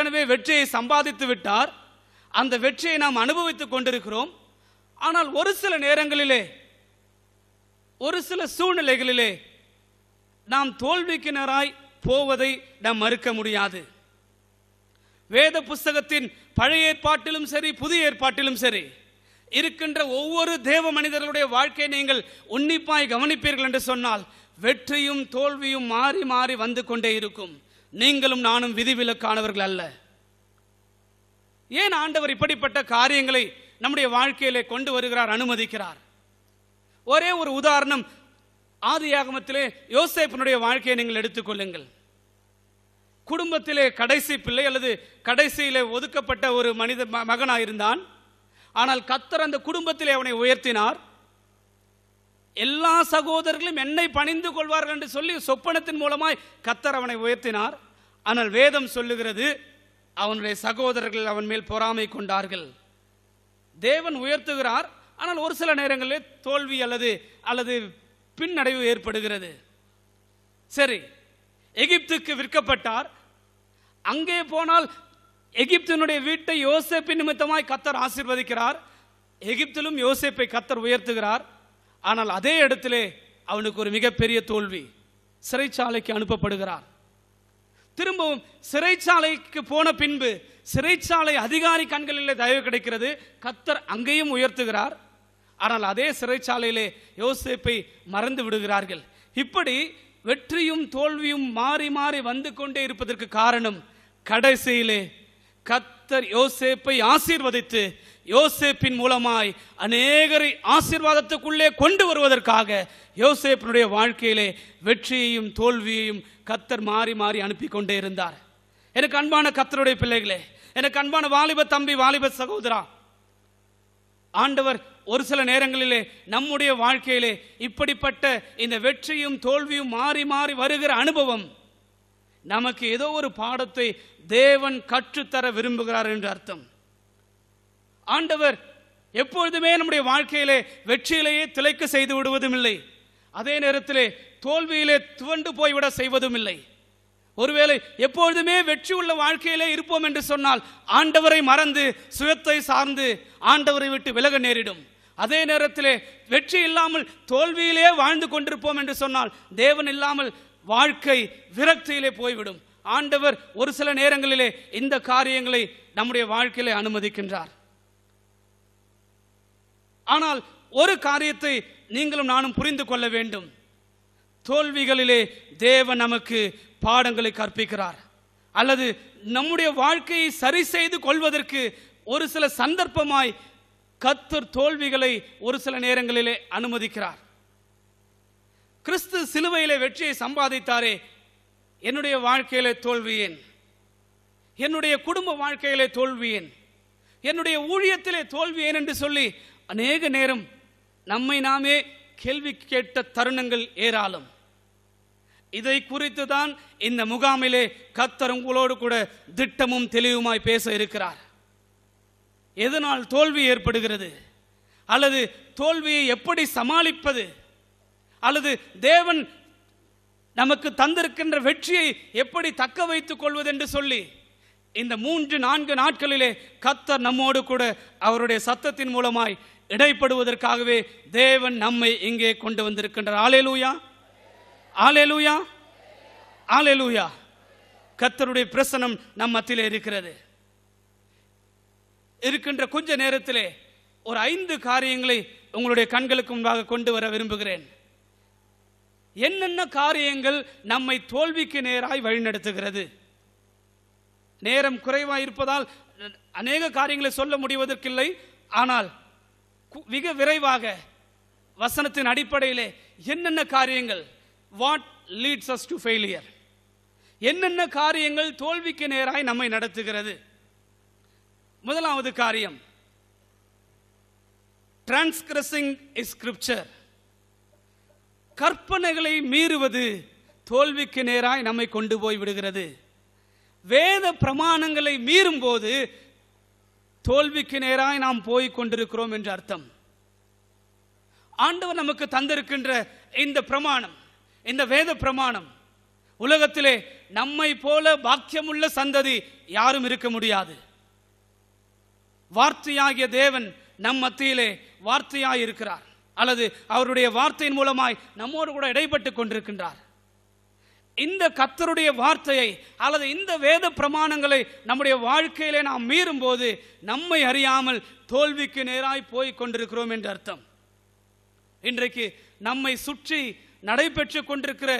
ஏற்கனவே வெற்றியை சம்பாதித்து விட்டார் அந்த வெற்றியை நாம் அனுபவித்துக் கொண்டிருக்கிறோம் ஆனால் ஒரு சில நேரங்களிலே ஒரு சில சூழ்நிலைகளிலே நாம் தோல்விக்கு நேராய் போவதை நாம் மறுக்க முடியாது வேத புஸ்தகத்தின் பழைய ஏற்பாட்டிலும் சரி புதிய ஏற்பாட்டிலும் சரி இருக்கின்ற ஒவ்வொரு தேவ மனிதர்களுடைய வாழ்க்கையை நீங்கள் உன்னிப்பாய் கவனிப்பீர்கள் என்று சொன்னால் வெற்றியும் தோல்வியும் மாறி மாறி வந்து கொண்டே இருக்கும் நீங்களும் நானும் விதிவிலக்கானவர்கள் அல்ல ஏன் ஆண்டவர் இப்படிப்பட்ட காரியங்களை நம்முடைய வாழ்க்கையிலே கொண்டு வருகிறார் அனுமதிக்கிறார் ஒரே ஒரு உதாரணம் ஆதியாகமத்திலே யோசேப்பனுடைய வாழ்க்கையை நீங்கள் எடுத்துக்கொள்ளுங்கள் குடும்பத்திலே கடைசி பிள்ளை அல்லது கடைசியிலே ஒதுக்கப்பட்ட ஒரு மனித மகனாயிருந்தான் ஆனால் கத்தர் அந்த குடும்பத்திலே அவனை உயர்த்தினார் எல்லா சகோதரர்களும் என்னை பணிந்து கொள்வார்கள் என்று சொல்லி சொப்பனத்தின் மூலமாய் கத்தர் அவனை உயர்த்தினார் ஆனால் வேதம் சொல்லுகிறது அவனுடைய சகோதரர்கள் அவன் மேல் பொறாமை கொண்டார்கள் தேவன் உயர்த்துகிறார் ஆனால் ஒரு சில நேரங்களில் தோல்வி அல்லது அல்லது பின்னடைவு ஏற்படுகிறது சரி எகிப்துக்கு விற்கப்பட்டார் அங்கே போனால் எகிப்தினுடைய வீட்டை யோசேப்பின் நிமித்தமாய் கத்தர் ஆசிர்வதிக்கிறார் எகிப்திலும் யோசேப்பை கத்தர் உயர்த்துகிறார் ஆனால் அதே இடத்திலே அவனுக்கு ஒரு மிகப்பெரிய தோல்வி சிறைச்சாலைக்கு அனுப்பப்படுகிறார் திரும்பவும் சிறைச்சாலைக்கு போன பின்பு சிறைச்சாலை அதிகாரி கண்களிலே தயவு கிடைக்கிறது கத்தர் அங்கேயும் உயர்த்துகிறார் ஆனால் அதே சிறைச்சாலையிலே யோசிப்பை மறந்து விடுகிறார்கள் இப்படி வெற்றியும் தோல்வியும் மாறி மாறி வந்து கொண்டே இருப்பதற்கு காரணம் கடைசியிலே கத்தர் யோசேப்பை ஆசீர்வதித்து யோசேப்பின் மூலமாய் அநேகரை ஆசிர்வாதத்துக்குள்ளே கொண்டு வருவதற்காக யோசேப்பினுடைய வாழ்க்கையிலே வெற்றியையும் தோல்வியையும் கத்தர் மாறி மாறி அனுப்பி கொண்டே இருந்தார் எனக்கு அன்பான கத்தருடைய பிள்ளைகளே எனக்கு அன்பான வாலிப தம்பி வாலிப சகோதரா ஆண்டவர் ஒரு சில நேரங்களிலே நம்முடைய வாழ்க்கையிலே இப்படிப்பட்ட இந்த வெற்றியும் தோல்வியும் மாறி மாறி வருகிற அனுபவம் நமக்கு ஏதோ ஒரு பாடத்தை தேவன் கற்றுத்தர விரும்புகிறார் என்று அர்த்தம் ஆண்டவர் எப்பொழுதுமே நம்முடைய வாழ்க்கையிலே வெற்றியிலேயே திளைக்க செய்து விடுவதும் இல்லை அதே நேரத்திலே தோல்வியிலே துவண்டு போய்விட செய்வதும் இல்லை ஒருவேளை எப்பொழுதுமே வெற்றி உள்ள வாழ்க்கையிலே இருப்போம் என்று சொன்னால் ஆண்டவரை மறந்து சுயத்தை சார்ந்து ஆண்டவரை விட்டு விலக நேரிடும் அதே நேரத்திலே வெற்றி இல்லாமல் தோல்வியிலே வாழ்ந்து கொண்டிருப்போம் என்று சொன்னால் தேவன் இல்லாமல் வாழ்க்கை விரக்தியிலே போய்விடும் ஆண்டவர் ஒரு சில நேரங்களிலே இந்த காரியங்களை நம்முடைய வாழ்க்கையிலே அனுமதிக்கின்றார் ஆனால் ஒரு காரியத்தை நீங்களும் நானும் புரிந்து கொள்ள வேண்டும் தோல்விகளிலே தேவன் நமக்கு பாடங்களை கற்பிக்கிறார் அல்லது நம்முடைய வாழ்க்கையை சரி செய்து கொள்வதற்கு ஒரு சில சந்தர்ப்பமாய் கத்தர் தோல்விகளை ஒரு சில நேரங்களிலே அனுமதிக்கிறார் கிறிஸ்து சிலுவையிலே வெற்றியை சம்பாதித்தாரே என்னுடைய வாழ்க்கையிலே தோல்வியேன் என்னுடைய குடும்ப வாழ்க்கையிலே தோல்வியேன் என்னுடைய ஊழியத்திலே தோல்வியேன் என்று சொல்லி அநேக நேரம் நம்மை நாமே கேள்வி கேட்ட தருணங்கள் ஏராளம் இதை குறித்து தான் இந்த முகாமிலே கத்தர் உங்களோடு கூட திட்டமும் தெளிவுமாய் பேச இருக்கிறார் எதனால் தோல்வி ஏற்படுகிறது அல்லது தோல்வியை எப்படி சமாளிப்பது அல்லது தேவன் நமக்கு தந்திருக்கின்ற வெற்றியை எப்படி தக்க வைத்துக் கொள்வது என்று சொல்லி இந்த மூன்று நான்கு நாட்களிலே கத்தர் நம்மோடு கூட அவருடைய சத்தத்தின் மூலமாய் இடைப்படுவதற்காகவே தேவன் நம்மை இங்கே கொண்டு வந்திருக்கின்றார் ஆலேலூயா ஆலேலூயா ஆலேலூயா கத்தருடைய பிரசனம் நம் மத்தியிலே இருக்கிறது இருக்கின்ற கொஞ்ச நேரத்திலே ஒரு ஐந்து காரியங்களை உங்களுடைய கண்களுக்கு முன்பாக கொண்டு வர விரும்புகிறேன் என்னென்ன காரியங்கள் நம்மை தோல்விக்கு நேராய் வழிநடத்துகிறது நேரம் குறைவாக இருப்பதால் அநேக காரியங்களை சொல்ல முடிவதற்கில்லை ஆனால் மிக விரைவாக வசனத்தின் அடிப்படையிலே என்னென்ன காரியங்கள் what leads us to failure என்னென்ன காரியங்கள் தோல்விக்கு நேராய் நம்மை நடத்துகிறது முதலாவது காரியம் டிரான்ஸ்கிரசிங் ஸ்கிரிப்சர் கற்பனைகளை மீறுவது தோல்விக்கு நேராய் நம்மை கொண்டு போய் விடுகிறது வேத பிரமாணங்களை மீறும் போது தோல்விக்கு நேராய் நாம் போய் கொண்டிருக்கிறோம் என்று அர்த்தம் ஆண்டவர் நமக்கு தந்திருக்கின்ற இந்த பிரமாணம் இந்த வேத பிரமாணம் உலகத்திலே நம்மை போல பாக்கியமுள்ள சந்ததி யாரும் இருக்க முடியாது வார்த்தையாகிய தேவன் நம் மத்தியிலே வார்த்தையாய் இருக்கிறார் அல்லது அவருடைய வார்த்தையின் மூலமாய் நம்மோடு கூட இடைப்பட்டு கொண்டிருக்கின்றார் இந்த கத்தருடைய வார்த்தையை அல்லது இந்த வேத பிரமாணங்களை நம்முடைய வாழ்க்கையிலே நாம் மீறும் போது நம்மை அறியாமல் தோல்விக்கு நேராய் போய் கொண்டிருக்கிறோம் என்று அர்த்தம் இன்றைக்கு நம்மை சுற்றி நடைபெற்று கொண்டிருக்கிற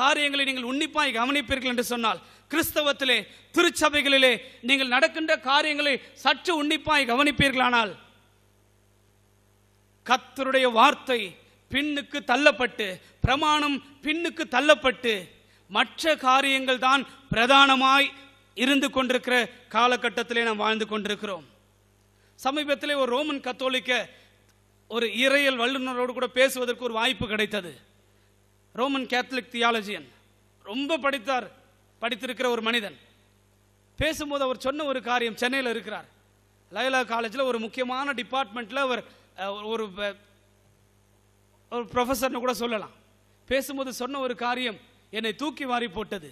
காரியங்களை நீங்கள் உன்னிப்பாய் கவனிப்பீர்கள் என்று சொன்னால் கிறிஸ்தவத்திலே திருச்சபைகளிலே நீங்கள் நடக்கின்ற காரியங்களை சற்று உன்னிப்பாய் கவனிப்பீர்களானால் கத்தருடைய வார்த்தை பின்னுக்கு தள்ளப்பட்டு பிரமாணம் பின்னுக்கு தள்ளப்பட்டு மற்ற காரியங்கள் தான் பிரதானமாய் இருந்து கொண்டிருக்கிற காலகட்டத்திலே நாம் வாழ்ந்து கொண்டிருக்கிறோம் சமீபத்திலே ஒரு ரோமன் கத்தோலிக்க ஒரு இறையல் வல்லுநரோடு கூட பேசுவதற்கு ஒரு வாய்ப்பு கிடைத்தது ரோமன் கேத்தலிக் தியாலஜியன் ரொம்ப படித்தார் படித்திருக்கிற ஒரு மனிதன் பேசும்போது அவர் சொன்ன ஒரு காரியம் சென்னையில் இருக்கிறார் லயலா காலேஜில் ஒரு முக்கியமான டிபார்ட்மெண்ட்டில் அவர் ஒரு ஒரு ப்ரொஃபஸர்னு கூட சொல்லலாம் பேசும்போது சொன்ன ஒரு காரியம் என்னை தூக்கி வாரி போட்டது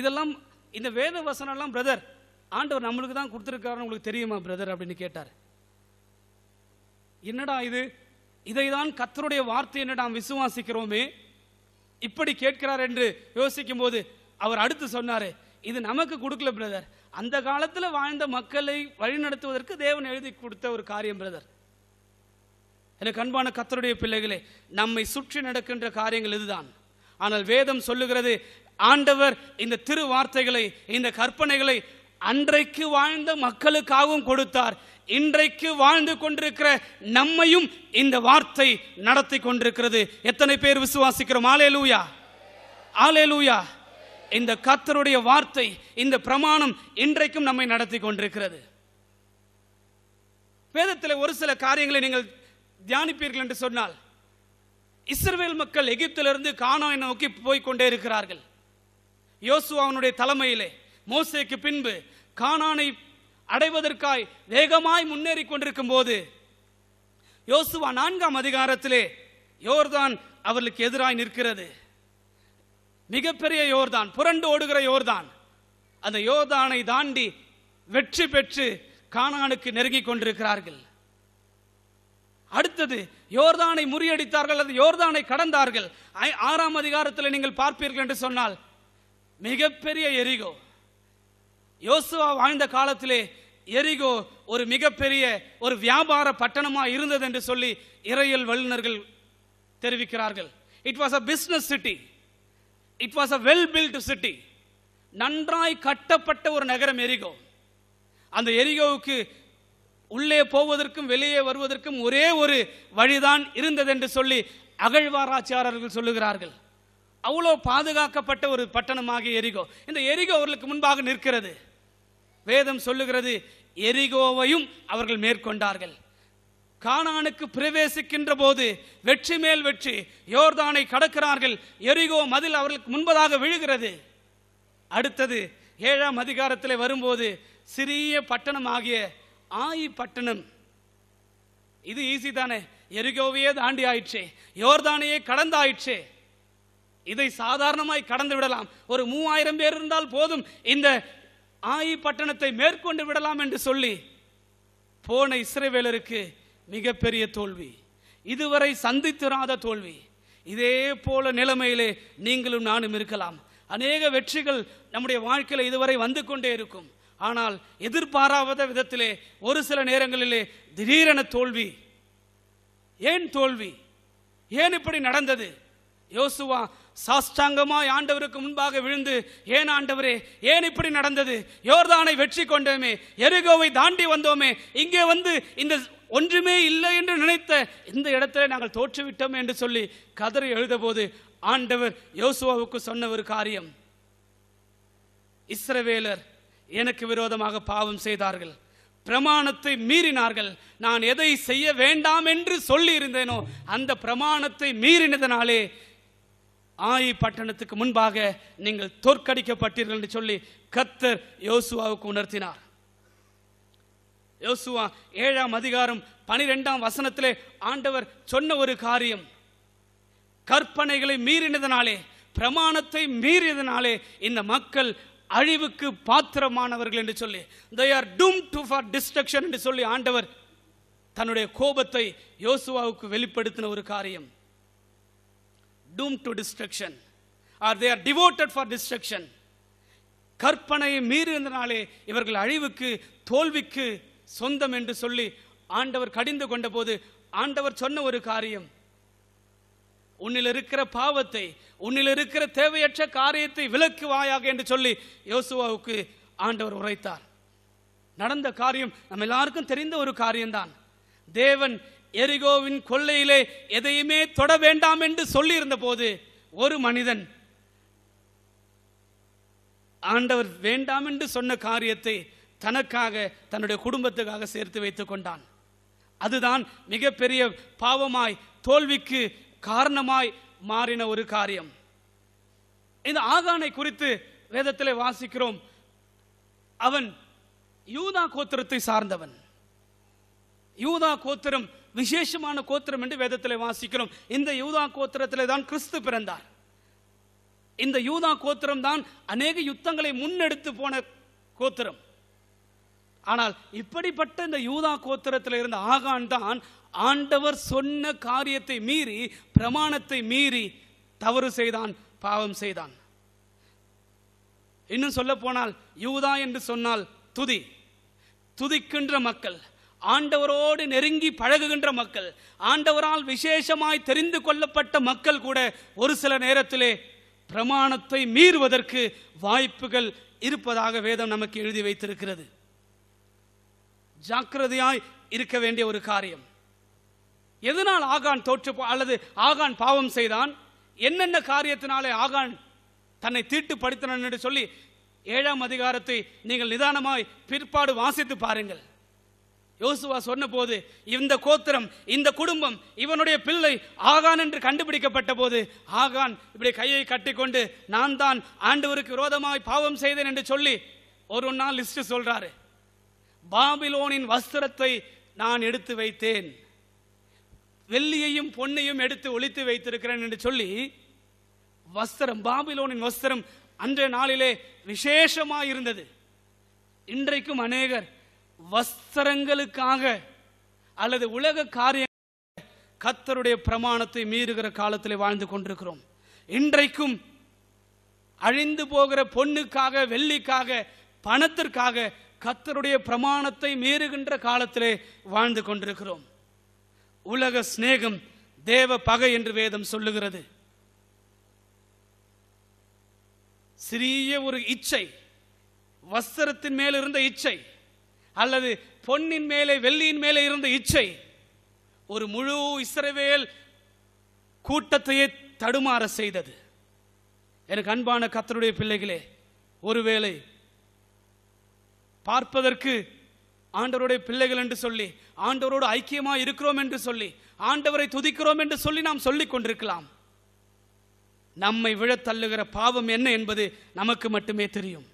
இதெல்லாம் இந்த வேத வசனம்லாம் பிரதர் ஆண்டவர் நம்மளுக்கு தான் கொடுத்துருக்காருன்னு உங்களுக்கு தெரியுமா பிரதர் அப்படின்னு கேட்டார் என்னடா இது இதை தான் கத்தருடைய வார்த்தையை நாம் விசுவாசிக்கிறோமே இப்படி கேட்கிறார் என்று யோசிக்கும் போது அவர் அடுத்து சொன்னார் இது நமக்கு கொடுக்கல பிரதர் அந்த காலத்தில் வாழ்ந்த மக்களை வழிநடத்துவதற்கு தேவன் எழுதி கொடுத்த ஒரு காரியம் பிரதர் எனக்கு அன்பான கத்தருடைய பிள்ளைகளே நம்மை சுற்றி நடக்கின்ற காரியங்கள் இதுதான் ஆனால் வேதம் சொல்லுகிறது ஆண்டவர் இந்த திரு வார்த்தைகளை இந்த கற்பனைகளை அன்றைக்கு வாழ்ந்த மக்களுக்காகவும் கொடுத்தார் இன்றைக்கு வாழ்ந்து கொண்டிருக்கிற நம்மையும் இந்த வார்த்தை நடத்தி கொண்டிருக்கிறது எத்தனை பேர் விசுவாசிக்கிறோம் ஆலே லூயா ஆலே லூயா இந்த கத்தருடைய வார்த்தை இந்த பிரமாணம் இன்றைக்கும் நம்மை நடத்தி கொண்டிருக்கிறது வேதத்தில் ஒரு சில காரியங்களை நீங்கள் தியானிப்பீர்கள் என்று சொன்னால் இஸ்ரவேல் மக்கள் எகிப்திலிருந்து காணோனை நோக்கி போய்கொண்டே இருக்கிறார்கள் யோசுவாவுடைய தலைமையிலே மோசேக்கு பின்பு காணானை அடைவதற்காய் வேகமாய் முன்னேறி கொண்டிருக்கும் போது யோசுவா நான்காம் அதிகாரத்திலே யோர்தான் அவர்களுக்கு எதிராய் நிற்கிறது மிகப்பெரிய யோர்தான் புரண்டு ஓடுகிற யோர்தான் அந்த யோர்தானை தாண்டி வெற்றி பெற்று கானானுக்கு நெருங்கி கொண்டிருக்கிறார்கள் அடுத்தது யோர்தானை முறியடித்தார்கள் அல்லது யோர்தானை கடந்தார்கள் ஆறாம் அதிகாரத்தில் நீங்கள் பார்ப்பீர்கள் என்று சொன்னால் மிகப்பெரிய எரிகோ யோசுவா வாழ்ந்த காலத்திலே எரிகோ ஒரு மிகப்பெரிய ஒரு வியாபார பட்டணமாக இருந்தது என்று சொல்லி இறையல் வல்லுநர்கள் தெரிவிக்கிறார்கள் it was a business city it was a well built city நன்றாய் கட்டப்பட்ட ஒரு நகரம் எரிகோ அந்த எரிகோவுக்கு உள்ளே போவதற்கும் வெளியே வருவதற்கும் ஒரே ஒரு வழிதான் இருந்ததென்று சொல்லி அகழ்வாராய்ச்சியாளர்கள் சொல்லுகிறார்கள் அவ்வளோ பாதுகாக்கப்பட்ட ஒரு பட்டணமாக எரிகோ இந்த எரிகோ அவர்களுக்கு முன்பாக நிற்கிறது வேதம் சொல்லுகிறது எரிகோவையும் அவர்கள் மேற்கொண்டார்கள் கானானுக்கு பிரவேசிக்கின்ற போது வெற்றி மேல் வெற்றி யோர்தானை கடக்கிறார்கள் எரிகோ மதில் அவர்களுக்கு முன்பதாக விழுகிறது அடுத்தது ஏழாம் அதிகாரத்தில் வரும்போது சிறிய பட்டணம் ஆகிய ஆயி பட்டணம் இது ஈஸி தானே எருகோவையே தாண்டி ஆயிடுச்சே யோர்தானையே கடந்து ஆயிடுச்சே இதை சாதாரணமாய் கடந்து விடலாம் ஒரு மூவாயிரம் பேர் இருந்தால் போதும் இந்த ஆயி பட்டணத்தை மேற்கொண்டு விடலாம் என்று சொல்லி போன இஸ்ரேவேலருக்கு மிகப்பெரிய தோல்வி இதுவரை சந்தித்திராத தோல்வி இதே போல நிலைமையிலே நீங்களும் நானும் இருக்கலாம் அநேக வெற்றிகள் நம்முடைய வாழ்க்கையில் இதுவரை வந்து கொண்டே இருக்கும் ஆனால் எதிர்பாராத விதத்திலே ஒரு சில நேரங்களிலே திடீரென தோல்வி ஏன் தோல்வி ஏன் இப்படி நடந்தது யோசுவா சாஸ்டாங்கமாய் ஆண்டவருக்கு முன்பாக விழுந்து ஏன் ஆண்டவரே ஏன் இப்படி நடந்தது யோர்தானை வெற்றி கொண்டோமே எருகோவை தாண்டி வந்தோமே இங்கே வந்து இந்த ஒன்றுமே இல்லை என்று நினைத்த இந்த இடத்துல நாங்கள் தோற்றுவிட்டோம் என்று சொல்லி கதறி எழுத போது ஆண்டவர் யோசுவாவுக்கு சொன்ன ஒரு காரியம் இஸ்ரவேலர் எனக்கு விரோதமாக பாவம் செய்தார்கள் பிரமாணத்தை மீறினார்கள் நான் எதை செய்ய வேண்டாம் என்று சொல்லி இருந்தேனோ அந்த பிரமாணத்தை மீறினதனாலே ஆயி பட்டணத்துக்கு முன்பாக நீங்கள் தோற்கடிக்கப்பட்டீர்கள் என்று சொல்லி கத்தர் யோசுவாவுக்கு உணர்த்தினார் யோசுவா ஏழாம் அதிகாரம் பனிரெண்டாம் வசனத்திலே ஆண்டவர் சொன்ன ஒரு காரியம் கற்பனைகளை மீறினதனாலே பிரமாணத்தை மீறியதனாலே இந்த மக்கள் அழிவுக்கு பாத்திரமானவர்கள் என்று சொல்லி they are doom to for destruction என்று சொல்லி ஆண்டவர் தன்னுடைய கோபத்தை யோசுவாவுக்கு வெளிப்படுத்தின ஒரு காரியம் doom to destruction are they are devoted for destruction கற்பனையை மீறினாலே இவர்கள் அழிவுக்கு தோல்விக்கு சொந்தம் என்று சொல்லி ஆண்டவர் கடிந்து கொண்டபோது ஆண்டவர் சொன்ன ஒரு காரியம் உன்னில் இருக்கிற பாவத்தை உன்னில் இருக்கிற தேவையற்ற காரியத்தை விலக்குவாயாக என்று சொல்லி யோசுவாவுக்கு ஆண்டவர் உரைத்தார் நடந்த காரியம் நம்ம எல்லாருக்கும் தெரிந்த ஒரு காரியம்தான் தேவன் எரிகோவின் கொள்ளையிலே எதையுமே தொட வேண்டாம் என்று சொல்லியிருந்த போது ஒரு மனிதன் ஆண்டவர் வேண்டாம் என்று சொன்ன காரியத்தை தனக்காக தன்னுடைய குடும்பத்துக்காக சேர்த்து வைத்து கொண்டான் அதுதான் மிகப்பெரிய பாவமாய் தோல்விக்கு காரணமாய் மாறின ஒரு காரியம் இந்த ஆகானை குறித்து வேதத்தில் வாசிக்கிறோம் அவன் யூதா கோத்திரத்தை சார்ந்தவன் யூதா கோத்திரம் விசேஷமான கோத்திரம் என்று வேதத்தில் வாசிக்கிறோம் இந்த யூதா கோத்திரத்திலே தான் கிறிஸ்து பிறந்தார் இந்த யூதா கோத்திரம் தான் அநேக யுத்தங்களை முன்னெடுத்து போன கோத்திரம் ஆனால் இப்படிப்பட்ட இந்த யூதா கோத்திரத்தில் இருந்த ஆகான் தான் ஆண்டவர் சொன்ன காரியத்தை மீறி பிரமாணத்தை மீறி தவறு செய்தான் பாவம் செய்தான் இன்னும் சொல்ல போனால் யூதா என்று சொன்னால் துதி துதிக்கின்ற மக்கள் ஆண்டவரோடு நெருங்கி பழகுகின்ற மக்கள் ஆண்டவரால் விசேஷமாய் தெரிந்து கொள்ளப்பட்ட மக்கள் கூட ஒரு சில நேரத்திலே பிரமாணத்தை மீறுவதற்கு வாய்ப்புகள் இருப்பதாக வேதம் நமக்கு எழுதி வைத்திருக்கிறது ஜாக்கிரதையாய் இருக்க வேண்டிய ஒரு காரியம் எதனால் ஆகான் தோற்று அல்லது ஆகான் பாவம் செய்தான் என்னென்ன காரியத்தினாலே ஆகான் தன்னை தீட்டுப்படுத்தினான் என்று சொல்லி ஏழாம் அதிகாரத்தை நீங்கள் நிதானமாய் பிற்பாடு வாசித்து பாருங்கள் யோசுவா சொன்னபோது இந்த கோத்திரம் இந்த குடும்பம் இவனுடைய பிள்ளை ஆகான் என்று கண்டுபிடிக்கப்பட்ட போது ஆகான் இப்படி கையை கட்டிக்கொண்டு நான் தான் ஆண்டவருக்கு விரோதமாய் பாவம் செய்தேன் என்று சொல்லி ஒரு நாள் லிஸ்ட் சொல்றாரு பாபிலோனின் வஸ்திரத்தை நான் எடுத்து வைத்தேன் வெள்ளியையும் பொன்னையும் எடுத்து ஒழித்து வைத்திருக்கிறேன் என்று சொல்லி வஸ்திரம் பாபிலோனின் வஸ்திரம் அன்றைய நாளிலே விசேஷமாக இருந்தது இன்றைக்கும் அநேகர் வஸ்திரங்களுக்காக அல்லது உலக காரிய கத்தருடைய பிரமாணத்தை மீறுகிற காலத்தில் வாழ்ந்து கொண்டிருக்கிறோம் இன்றைக்கும் அழிந்து போகிற பொண்ணுக்காக வெள்ளிக்காக பணத்திற்காக கத்தருடைய பிரமாணத்தை மீறுகின்ற காலத்திலே வாழ்ந்து கொண்டிருக்கிறோம் உலக சிநேகம் தேவ பகை என்று வேதம் சொல்லுகிறது சிறிய ஒரு இச்சை வஸ்திரத்தின் மேல் இருந்த இச்சை அல்லது பொன்னின் மேலே வெள்ளியின் மேலே இருந்த இச்சை ஒரு முழு இஸ்ரவேல் கூட்டத்தையே தடுமாற செய்தது எனக்கு அன்பான கத்தருடைய பிள்ளைகளே ஒருவேளை பார்ப்பதற்கு ஆண்டவருடைய பிள்ளைகள் என்று சொல்லி ஆண்டவரோடு ஐக்கியமா இருக்கிறோம் என்று சொல்லி ஆண்டவரை துதிக்கிறோம் என்று சொல்லி நாம் சொல்லிக் கொண்டிருக்கலாம் நம்மை விழ தள்ளுகிற பாவம் என்ன என்பது நமக்கு மட்டுமே தெரியும்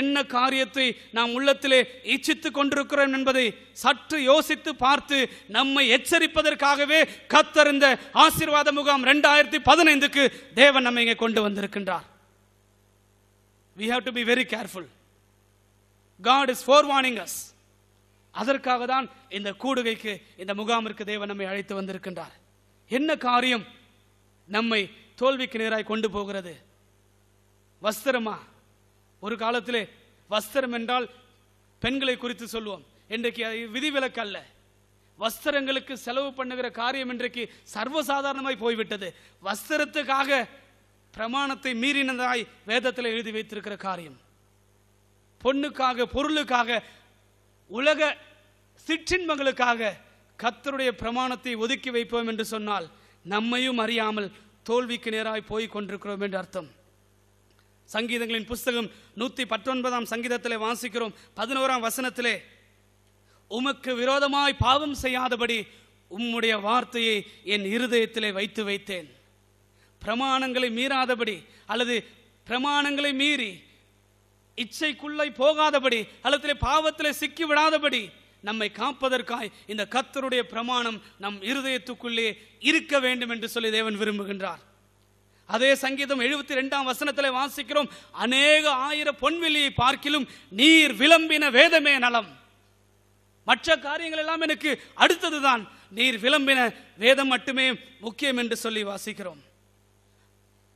என்ன காரியத்தை நாம் உள்ளத்திலே இச்சித்து கொண்டிருக்கிறோம் என்பதை சற்று யோசித்து பார்த்து நம்மை எச்சரிப்பதற்காகவே கத்தறிந்த ஆசீர்வாத முகாம் ரெண்டாயிரத்தி பதினைந்துக்கு தேவன் நம்மை இங்கே கொண்டு வந்திருக்கின்றார் we have to be very careful God is for warning us அதற்காக தான் இந்த கூடுகைக்கு இந்த முகாமிற்கு தேவன் நம்மை அழைத்து வந்திருக்கின்றார் என்ன காரியம் நம்மை தோல்விக்கு நேராய் கொண்டு போகிறது வஸ்திரமா ஒரு காலத்திலே வஸ்திரம் என்றால் பெண்களை குறித்து சொல்வோம் இன்றைக்கு அது விதிவிலக்கு அல்ல வஸ்திரங்களுக்கு செலவு பண்ணுகிற காரியம் இன்றைக்கு சர்வசாதாரணமாய் போய்விட்டது வஸ்திரத்துக்காக பிரமாணத்தை மீறினதாய் வேதத்தில் எழுதி வைத்திருக்கிற காரியம் பொண்ணுக்காக பொருளுக்காக உலக சிற்றின்பங்களுக்காக கத்தருடைய பிரமாணத்தை ஒதுக்கி வைப்போம் என்று சொன்னால் நம்மையும் அறியாமல் தோல்விக்கு நேராய் போய் கொண்டிருக்கிறோம் என்று அர்த்தம் சங்கீதங்களின் புஸ்தகம் நூற்றி பத்தொன்பதாம் சங்கீதத்திலே வாசிக்கிறோம் பதினோராம் வசனத்திலே உமக்கு விரோதமாய் பாவம் செய்யாதபடி உம்முடைய வார்த்தையை என் இருதயத்திலே வைத்து வைத்தேன் பிரமாணங்களை மீறாதபடி அல்லது பிரமாணங்களை மீறி இச்சைக்குள்ளே போகாதபடி அல்லத்திலே பாவத்திலே சிக்கி விடாதபடி நம்மை காப்பதற்காய் இந்த கத்தருடைய பிரமாணம் நம் இருதயத்துக்குள்ளே இருக்க வேண்டும் என்று சொல்லி தேவன் விரும்புகின்றார் அதே சங்கீதம் எழுபத்தி ரெண்டாம் வசனத்தில் வாசிக்கிறோம் அநேக ஆயிர பொன்வெளியை பார்க்கிலும் நீர் விளம்பின வேதமே நலம் மற்ற காரியங்கள் எல்லாம் எனக்கு அடுத்ததுதான் நீர் விளம்பின வேதம் மட்டுமே முக்கியம் என்று சொல்லி வாசிக்கிறோம்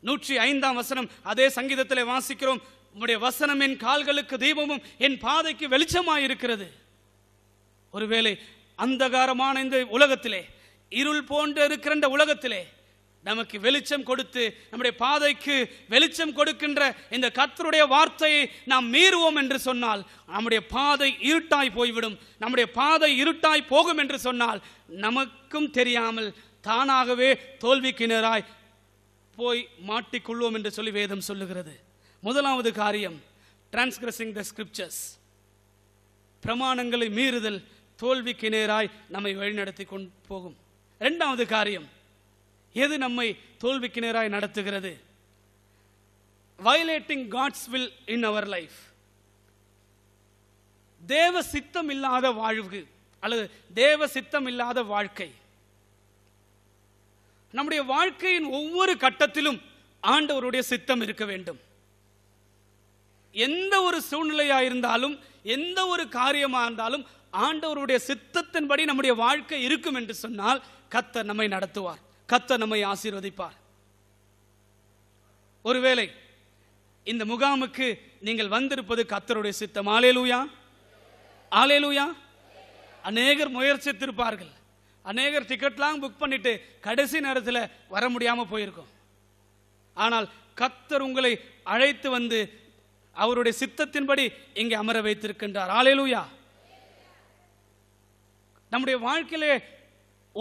நூற்றி ஐந்தாம் வசனம் அதே சங்கீதத்தில் வாசிக்கிறோம் உங்களுடைய வசனம் என் கால்களுக்கு தீபமும் என் பாதைக்கு வெளிச்சமாக இருக்கிறது ஒருவேளை அந்தகாரமான இந்த உலகத்திலே இருள் போன்ற இருக்கிற இந்த உலகத்திலே நமக்கு வெளிச்சம் கொடுத்து நம்முடைய பாதைக்கு வெளிச்சம் கொடுக்கின்ற இந்த கத்தருடைய வார்த்தையை நாம் மீறுவோம் என்று சொன்னால் நம்முடைய பாதை இருட்டாய் போய்விடும் நம்முடைய பாதை இருட்டாய் போகும் என்று சொன்னால் நமக்கும் தெரியாமல் தானாகவே கிணறாய் போய் மாட்டிக்கொள்வோம் என்று சொல்லி வேதம் சொல்லுகிறது முதலாவது காரியம் டிரான்ஸ்கிரசிங் த ஸ்கிரிப்சர்ஸ் பிரமாணங்களை மீறுதல் தோல்விக்கு நேராய் நம்மை வழிநடத்தி கொண்டு போகும் ரெண்டாவது காரியம் எது நம்மை தோல்விக்கு நேராய் நடத்துகிறது violating God's will in our life தேவ சித்தம் இல்லாத வாழ்வு அல்லது தேவ சித்தம் இல்லாத வாழ்க்கை நம்முடைய வாழ்க்கையின் ஒவ்வொரு கட்டத்திலும் ஆண்டவருடைய சித்தம் இருக்க வேண்டும் எந்த ஒரு சூழ்நிலையா இருந்தாலும் எந்த ஒரு காரியமா இருந்தாலும் ஆண்டவருடைய சித்தத்தின்படி நம்முடைய வாழ்க்கை இருக்கும் என்று சொன்னால் கத்த நம்மை நடத்துவார் கத்த நம்மை ஆசீர்வதிப்பார் ஒருவேளை இந்த முகாமுக்கு நீங்கள் வந்திருப்பது கத்தருடைய சித்தம் ஆலேலூயா ஆலேலூயா அநேகர் முயற்சித்திருப்பார்கள் அநேகர் டிக்கெட்லாம் புக் பண்ணிட்டு கடைசி நேரத்தில் வர முடியாம போயிருக்கோம் ஆனால் கத்தர் உங்களை அழைத்து வந்து அவருடைய சித்தத்தின்படி இங்கே அமர வைத்திருக்கின்றார் ஆலேலூயா நம்முடைய வாழ்க்கையிலே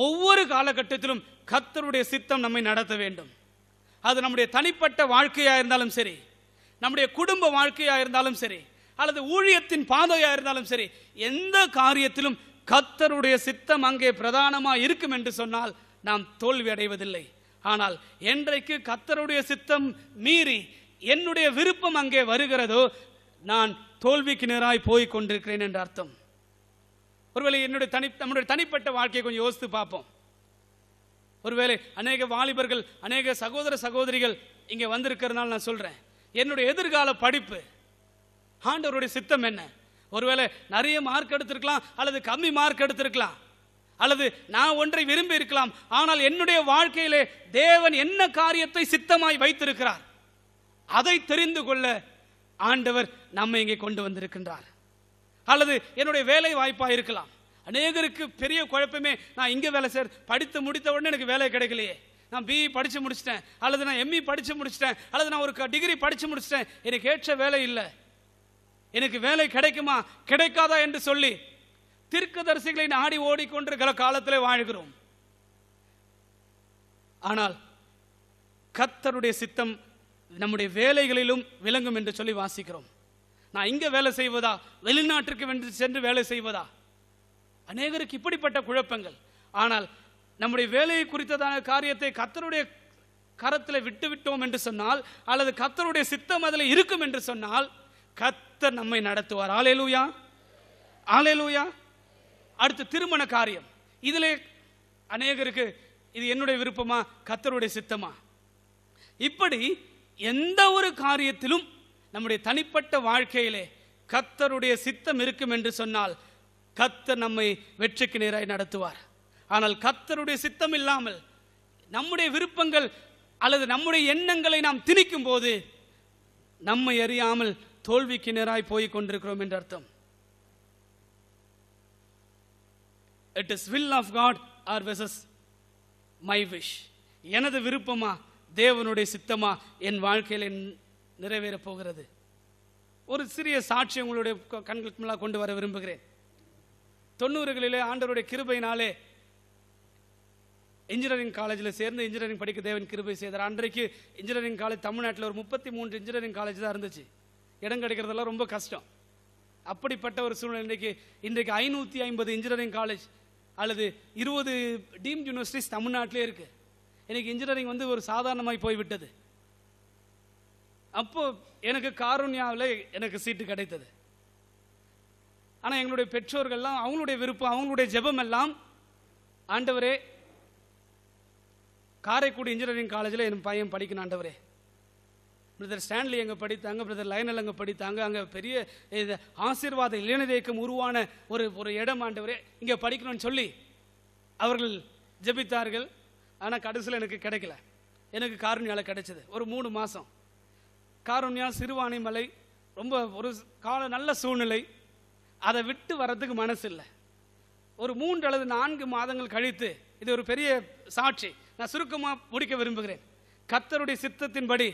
ஒவ்வொரு காலகட்டத்திலும் கத்தருடைய சித்தம் நம்மை நடத்த வேண்டும் அது நம்முடைய தனிப்பட்ட வாழ்க்கையா இருந்தாலும் சரி நம்முடைய குடும்ப வாழ்க்கையா இருந்தாலும் சரி அல்லது ஊழியத்தின் பாதையாக இருந்தாலும் சரி எந்த காரியத்திலும் கத்தருடைய சித்தம் அங்கே பிரதானமாக இருக்கும் என்று சொன்னால் நாம் தோல்வி அடைவதில்லை ஆனால் என்றைக்கு கத்தருடைய சித்தம் மீறி என்னுடைய விருப்பம் அங்கே வருகிறதோ நான் தோல்விக்கு நேராய் போய் கொண்டிருக்கிறேன் என்ற அர்த்தம் ஒருவேளை என்னுடைய தனி நம்முடைய தனிப்பட்ட வாழ்க்கையை கொஞ்சம் யோசித்து பார்ப்போம் ஒருவேளை அநேக வாலிபர்கள் அநேக சகோதர சகோதரிகள் இங்கே வந்திருக்கிறதுனால நான் சொல்கிறேன் என்னுடைய எதிர்கால படிப்பு ஆண்டவருடைய சித்தம் என்ன ஒருவேளை நிறைய மார்க் எடுத்திருக்கலாம் அல்லது கம்மி மார்க் எடுத்திருக்கலாம் அல்லது நான் ஒன்றை விரும்பி இருக்கலாம் ஆனால் என்னுடைய வாழ்க்கையிலே தேவன் என்ன காரியத்தை சித்தமாய் வைத்திருக்கிறார் அதை தெரிந்து கொள்ள ஆண்டவர் நம்மை இங்கே கொண்டு வந்திருக்கின்றார் அல்லது என்னுடைய வேலை வாய்ப்பாக இருக்கலாம் அநேகருக்கு பெரிய குழப்பமே நான் இங்கே வேலை சார் படித்து முடித்த உடனே எனக்கு வேலை கிடைக்கலையே நான் பிஇ e படித்து முடிச்சிட்டேன் அல்லது நான் எம்இ e படித்து முடிச்சிட்டேன் அல்லது நான் ஒரு டிகிரி படித்து முடிச்சிட்டேன் எனக்கு ஏற்ற வேலை இல்லை எனக்கு வேலை கிடைக்குமா கிடைக்காதா என்று சொல்லி தீர்க்கதரிசிகளை நாடி ஓடிக்கொண்டிருக்கிற காலத்தில் வாழ்கிறோம் ஆனால் கத்தருடைய சித்தம் நம்முடைய வேலைகளிலும் விளங்கும் என்று சொல்லி வாசிக்கிறோம் நான் இங்கே வேலை செய்வதா வெளிநாட்டிற்கு வென்று சென்று வேலை செய்வதா அநேகருக்கு இப்படிப்பட்ட குழப்பங்கள் ஆனால் நம்முடைய வேலையை குறித்ததான காரியத்தை கத்தருடைய கரத்தில் விட்டு விட்டோம் என்று சொன்னால் அல்லது கத்தருடைய சித்தம் அதில் இருக்கும் என்று சொன்னால் கத்தர் நம்மை நடத்துவார் ஆலேலூயா ஆலேலூயா அடுத்து திருமண காரியம் இதில் அநேகருக்கு இது என்னுடைய விருப்பமா கத்தருடைய சித்தமா இப்படி எந்த ஒரு காரியத்திலும் நம்முடைய தனிப்பட்ட வாழ்க்கையிலே கத்தருடைய சித்தம் இருக்கும் என்று சொன்னால் கத்தர் நம்மை வெற்றிக்கு நேராய் நடத்துவார் ஆனால் கத்தருடைய சித்தம் இல்லாமல் நம்முடைய விருப்பங்கள் அல்லது நம்முடைய எண்ணங்களை நாம் திணிக்கும் போது நம்மை அறியாமல் தோல்விக்கு நேராய் போய் கொண்டிருக்கிறோம் என்று அர்த்தம் it is will of God or versus my wish எனது விருப்பமா தேவனுடைய சித்தமா என் வாழ்க்கையில் நிறைவேறப் போகிறது ஒரு சிறிய சாட்சி உங்களுடைய கண்களுக்கு மேலாம் கொண்டு வர விரும்புகிறேன் தொண்ணூறுகளிலே ஆண்டருடைய கிருபையினாலே இன்ஜினியரிங் காலேஜில் சேர்ந்து இன்ஜினியரிங் படிக்க தேவன் கிருபை செய்தார் அன்றைக்கு இன்ஜினியரிங் காலேஜ் தமிழ்நாட்டில் ஒரு முப்பத்தி மூன்று இன்ஜினியரிங் காலேஜ் தான் இருந்துச்சு இடம் கிடைக்கிறதெல்லாம் ரொம்ப கஷ்டம் அப்படிப்பட்ட ஒரு சூழ்நிலை இன்றைக்கு இன்றைக்கு ஐநூற்றி ஐம்பது இன்ஜினியரிங் காலேஜ் அல்லது இருபது டீம்ட் யூனிவர்சிட்டிஸ் தமிழ்நாட்டிலே இருக்குது எனக்கு இன்ஜினியரிங் வந்து ஒரு சாதாரணமாய் போய்விட்டது அப்போ எனக்கு காருண்யாவில் எனக்கு சீட்டு கிடைத்தது ஆனால் எங்களுடைய பெற்றோர்கள்லாம் அவங்களுடைய விருப்பம் அவங்களுடைய ஜெபம் எல்லாம் ஆண்டவரே காரைக்குடி இன்ஜினியரிங் காலேஜில் என் பையன் படிக்கணும் ஆண்டவரே பிரதர் ஸ்டான்லி அங்கே படித்தாங்க பிரதர் லைனல் அங்கே படித்தாங்க அங்கே பெரிய இது ஆசீர்வாத இளைஞதேக்கம் உருவான ஒரு ஒரு இடம் ஆண்டவரே இங்கே படிக்கணும்னு சொல்லி அவர்கள் ஜபித்தார்கள் ஆனால் கடைசியில் எனக்கு கிடைக்கல எனக்கு காரணியால் கிடைச்சது ஒரு மூணு மாதம் காரணியா சிறுவாணி மலை ரொம்ப ஒரு கால நல்ல சூழ்நிலை அதை விட்டு வர்றதுக்கு மனசு இல்லை ஒரு மூன்று அல்லது நான்கு மாதங்கள் கழித்து இது ஒரு பெரிய சாட்சி நான் சுருக்கமாக முடிக்க விரும்புகிறேன் கத்தருடைய சித்தத்தின்படி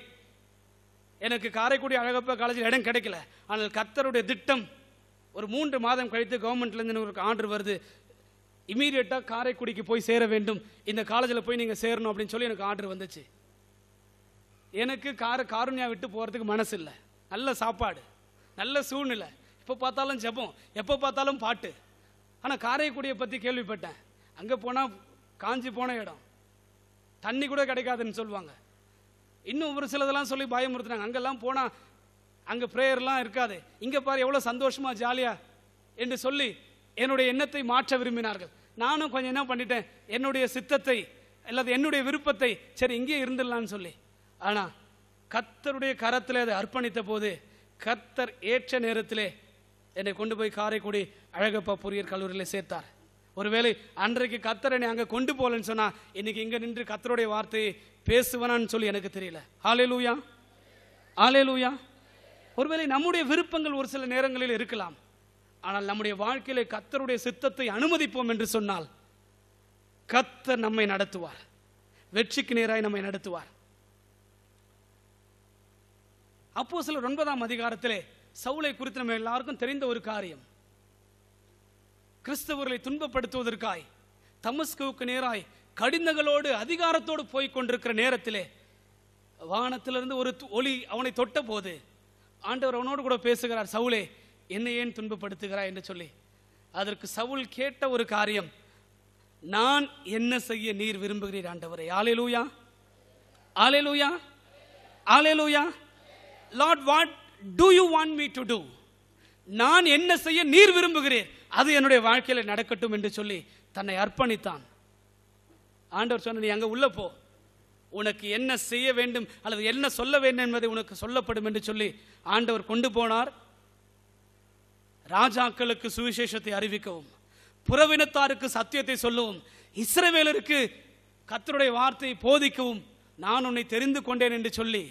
எனக்கு காரைக்குடி அழகப்பா காலேஜில் இடம் கிடைக்கல ஆனால் கத்தருடைய திட்டம் ஒரு மூன்று மாதம் கழித்து கவர்மெண்ட்லேருந்து ஒரு ஆர்டர் வருது இமீடியட்டாக காரைக்குடிக்கு போய் சேர வேண்டும் இந்த காலேஜில் போய் நீங்கள் சேரணும் அப்படின்னு சொல்லி எனக்கு ஆர்டர் வந்துச்சு எனக்கு கார காருண்யா விட்டு போகிறதுக்கு மனசு இல்லை நல்ல சாப்பாடு நல்ல சூழ்நிலை எப்போ பார்த்தாலும் ஜபம் எப்போ பார்த்தாலும் பாட்டு ஆனால் காரைக்குடியை பற்றி கேள்விப்பட்டேன் அங்கே போனால் காஞ்சி போன இடம் தண்ணி கூட கிடைக்காதுன்னு சொல்லுவாங்க இன்னும் ஒரு சிலதெல்லாம் சொல்லி பயமுறுத்துனாங்க அங்கெல்லாம் போனால் அங்கே ப்ரேயர்லாம் இருக்காது இங்கே பாரு எவ்வளோ சந்தோஷமாக ஜாலியாக என்று சொல்லி என்னுடைய எண்ணத்தை மாற்ற விரும்பினார்கள் நானும் கொஞ்சம் என்ன பண்ணிட்டேன் என்னுடைய சித்தத்தை அல்லது என்னுடைய விருப்பத்தை சரி இங்கே இருந்துடலான்னு சொல்லி ஆனால் கத்தருடைய கரத்தில் அதை அர்ப்பணித்த போது கத்தர் ஏற்ற நேரத்திலே என்னை கொண்டு போய் காரைக்குடி அழகப்பா பொறியியல் கல்லூரியில் சேர்த்தார் ஒருவேளை அன்றைக்கு கத்தர் என்னை அங்கே கொண்டு போகலன்னு சொன்னால் இன்னைக்கு இங்கே நின்று கத்தருடைய வார்த்தையை பேசுவனான்னு சொல்லி எனக்கு தெரியல ஆலே லூயா ஆலே லூயா ஒருவேளை நம்முடைய விருப்பங்கள் ஒரு சில நேரங்களில் இருக்கலாம் ஆனால் நம்முடைய வாழ்க்கையில கத்தருடைய சித்தத்தை அனுமதிப்போம் என்று சொன்னால் கத்தர் நம்மை நடத்துவார் வெற்றிக்கு நேராய் நம்மை நடத்துவார் அப்போ சில ஒன்பதாம் அதிகாரத்திலே சவுளை குறித்து நம்ம எல்லாருக்கும் தெரிந்த ஒரு காரியம் கிறிஸ்தவர்களை துன்பப்படுத்துவதற்காய் தமஸ்கவுக்கு நேராய் கடிந்தங்களோடு அதிகாரத்தோடு போய் கொண்டிருக்கிற நேரத்திலே வானத்திலிருந்து ஒரு ஒளி அவனை தொட்ட போது ஆண்டவர் அவனோடு கூட பேசுகிறார் சவுளே என்னை ஏன் துன்பப்படுத்துகிறாய் என்று சொல்லி அதற்கு சவுல் கேட்ட ஒரு காரியம் நான் என்ன செய்ய நீர் விரும்புகிறீர் ஆண்டவரை லூயா லூயா ஆலே லூயா Lord what do you want me to do நான் என்ன செய்ய நீர் விரும்புகிறீர் அது என்னுடைய வாழ்க்கையில் நடக்கட்டும் என்று சொல்லி தன்னை அர்ப்பணித்தான் ஆண்டவர் சொன்ன நீ அங்கே உள்ள போ உனக்கு என்ன செய்ய வேண்டும் அல்லது என்ன சொல்ல வேண்டும் என்பதை உனக்கு சொல்லப்படும் என்று சொல்லி ஆண்டவர் கொண்டு போனார் ராஜாக்களுக்கு சுவிசேஷத்தை அறிவிக்கவும் புறவினத்தாருக்கு சத்தியத்தை சொல்லவும் இஸ்ரவேலருக்கு கத்தருடைய வார்த்தையை போதிக்கவும் நான் உன்னை தெரிந்து கொண்டேன் என்று சொல்லி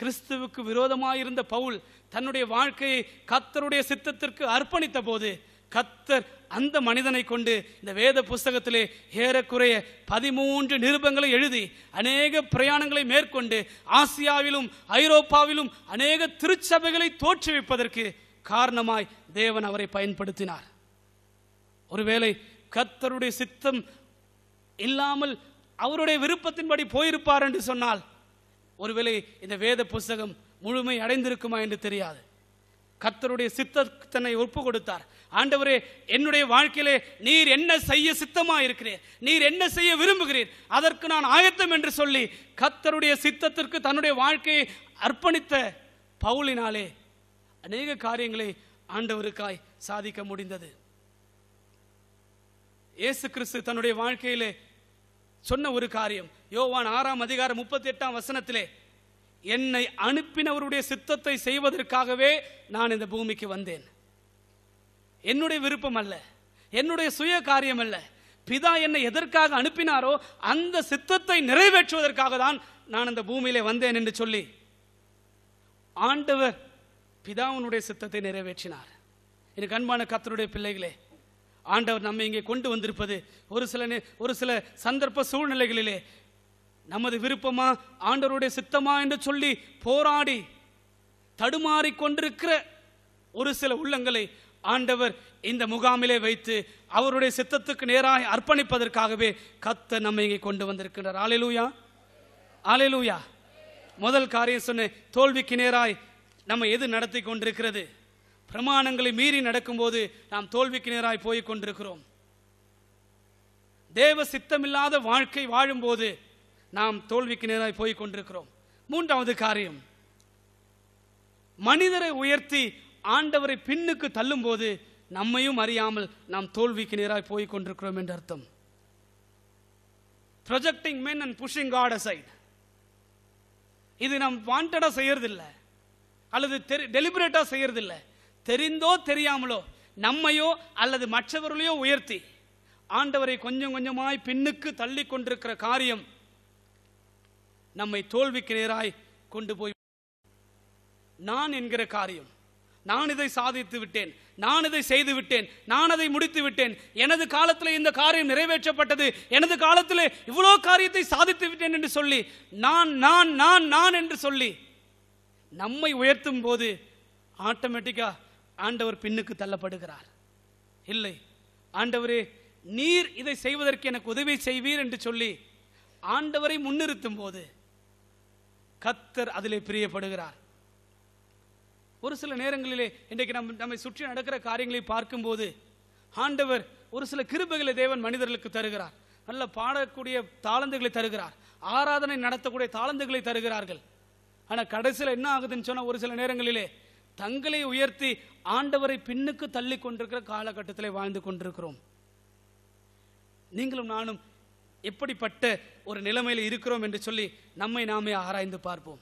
கிறிஸ்துவுக்கு விரோதமாயிருந்த பவுல் தன்னுடைய வாழ்க்கையை கத்தருடைய சித்தத்திற்கு அர்ப்பணித்த போது கத்தர் அந்த மனிதனை கொண்டு இந்த வேத புஸ்தகத்திலே ஏறக்குறைய பதிமூன்று நிருபங்களை எழுதி அநேக பிரயாணங்களை மேற்கொண்டு ஆசியாவிலும் ஐரோப்பாவிலும் அநேக திருச்சபைகளை தோற்றுவிப்பதற்கு காரணமாய் தேவன் அவரை பயன்படுத்தினார் ஒருவேளை கத்தருடைய சித்தம் இல்லாமல் அவருடைய விருப்பத்தின்படி போயிருப்பார் என்று சொன்னால் ஒருவேளை இந்த வேத புஸ்தகம் முழுமை அடைந்திருக்குமா என்று தெரியாது கத்தருடைய சித்தத்தனை ஒப்பு கொடுத்தார் ஆண்டவரே என்னுடைய வாழ்க்கையிலே நீர் என்ன செய்ய சித்தமாக இருக்கிறீர் நீர் என்ன செய்ய விரும்புகிறீர் அதற்கு நான் ஆயத்தம் என்று சொல்லி கத்தருடைய சித்தத்திற்கு தன்னுடைய வாழ்க்கையை அர்ப்பணித்த பவுலினாலே அநேக காரியங்களை ஆண்டவருக்காய் சாதிக்க முடிந்தது இயேசு கிறிஸ்து தன்னுடைய வாழ்க்கையிலே சொன்ன ஒரு காரியம் யோவான் ஆறாம் அதிகாரம் முப்பத்தி எட்டாம் வசனத்திலே என்னை அனுப்பினவருடைய சித்தத்தை செய்வதற்காகவே நான் இந்த பூமிக்கு வந்தேன் என்னுடைய விருப்பம் அல்ல என்னுடைய சுய காரியம் அல்ல பிதா என்னை எதற்காக அனுப்பினாரோ அந்த சித்தத்தை நிறைவேற்றுவதற்காக தான் நான் இந்த பூமியிலே வந்தேன் என்று சொல்லி ஆண்டவர் பிதாவுனுடைய சித்தத்தை நிறைவேற்றினார் எனக்கு அன்பான கத்தருடைய பிள்ளைகளே ஆண்டவர் நம்ம இங்கே கொண்டு வந்திருப்பது ஒரு சில ஒரு சில சந்தர்ப்ப சூழ்நிலைகளிலே நமது விருப்பமா ஆண்டவருடைய சித்தமா என்று சொல்லி போராடி தடுமாறி கொண்டிருக்கிற ஒரு சில உள்ளங்களை ஆண்டவர் இந்த முகாமிலே வைத்து அவருடைய சித்தத்துக்கு நேராக அர்ப்பணிப்பதற்காகவே கத்த நம்ம இங்கே கொண்டு வந்திருக்கின்றார் ஆலிலூயா ஆலிலூயா முதல் காரியம் சொன்னேன் தோல்விக்கு நேராய் நம்ம எது நடத்தி கொண்டிருக்கிறது பிரமாணங்களை மீறி நடக்கும்போது நாம் தோல்விக்கு நேராய் போய் கொண்டிருக்கிறோம் தேவ சித்தமில்லாத வாழ்க்கை வாழும்போது நாம் தோல்விக்கு நேராய் போய் கொண்டிருக்கிறோம் மூன்றாவது காரியம் மனிதரை உயர்த்தி ஆண்டவரை பின்னுக்கு தள்ளும்போது நம்மையும் அறியாமல் நாம் தோல்விக்கு நேராய் போய் கொண்டிருக்கிறோம் என்று அர்த்தம் projecting men and pushing God aside இது நாம் வாண்டடா செய்யறதில்லை அல்லது தெரி டெலிபரேட்டாக செய்கிறதில்ல தெரிந்தோ தெரியாமலோ நம்மையோ அல்லது மற்றவர்களையோ உயர்த்தி ஆண்டவரை கொஞ்சம் கொஞ்சமாய் பின்னுக்கு தள்ளி கொண்டிருக்கிற காரியம் நம்மை தோல்விக்கு நேராய் கொண்டு போய் நான் என்கிற காரியம் நான் இதை சாதித்து விட்டேன் நான் இதை செய்து விட்டேன் நான் அதை முடித்து விட்டேன் எனது காலத்தில் இந்த காரியம் நிறைவேற்றப்பட்டது எனது காலத்தில் இவ்வளோ காரியத்தை சாதித்து விட்டேன் என்று சொல்லி நான் நான் நான் நான் என்று சொல்லி நம்மை உயர்த்தும் போது ஆட்டோமேட்டிக்கா ஆண்டவர் பின்னுக்கு தள்ளப்படுகிறார் இல்லை ஆண்டவரே நீர் இதை செய்வதற்கு எனக்கு உதவி செய்வீர் என்று சொல்லி ஆண்டவரை முன்னிறுத்தும் போது கத்தர் அதிலே பிரியப்படுகிறார் ஒரு சில நேரங்களிலே இன்றைக்கு நம் நம்மை சுற்றி நடக்கிற காரியங்களை பார்க்கும்போது ஆண்டவர் ஒரு சில கிருபைகளை தேவன் மனிதர்களுக்கு தருகிறார் நல்ல பாடக்கூடிய தாளந்துகளை தருகிறார் ஆராதனை நடத்தக்கூடிய தாளந்துகளை தருகிறார்கள் ஆனால் கடைசியில் என்ன ஆகுதுன்னு சொன்னால் ஒரு சில நேரங்களிலே தங்களை உயர்த்தி ஆண்டவரை பின்னுக்கு தள்ளி கொண்டிருக்கிற காலகட்டத்தில் வாழ்ந்து கொண்டிருக்கிறோம் நீங்களும் நானும் எப்படிப்பட்ட ஒரு நிலைமையில் இருக்கிறோம் என்று சொல்லி நம்மை நாமே ஆராய்ந்து பார்ப்போம்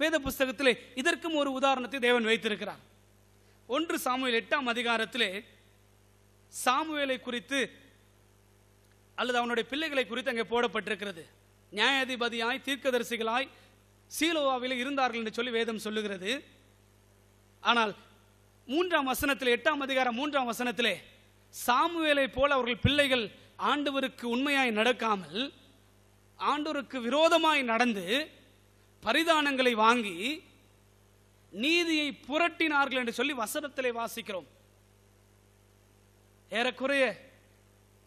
வேத புஸ்தகத்திலே இதற்கும் ஒரு உதாரணத்தை தேவன் வைத்திருக்கிறார் ஒன்று சாமுவேல் எட்டாம் அதிகாரத்திலே சாமுவேலை குறித்து அல்லது அவனுடைய பிள்ளைகளை குறித்து அங்கே போடப்பட்டிருக்கிறது நியாயாதிபதியாய் தீர்க்கதரிசிகளாய் சீலோவாவில் இருந்தார்கள் என்று சொல்லி வேதம் சொல்லுகிறது ஆனால் மூன்றாம் வசனத்தில் எட்டாம் அதிகாரம் மூன்றாம் வசனத்திலே சாமுவேலை போல அவர்கள் பிள்ளைகள் ஆண்டவருக்கு உண்மையாய் நடக்காமல் ஆண்டோருக்கு விரோதமாய் நடந்து பரிதானங்களை வாங்கி நீதியை புரட்டினார்கள் என்று சொல்லி வசனத்திலே வாசிக்கிறோம் ஏறக்குறைய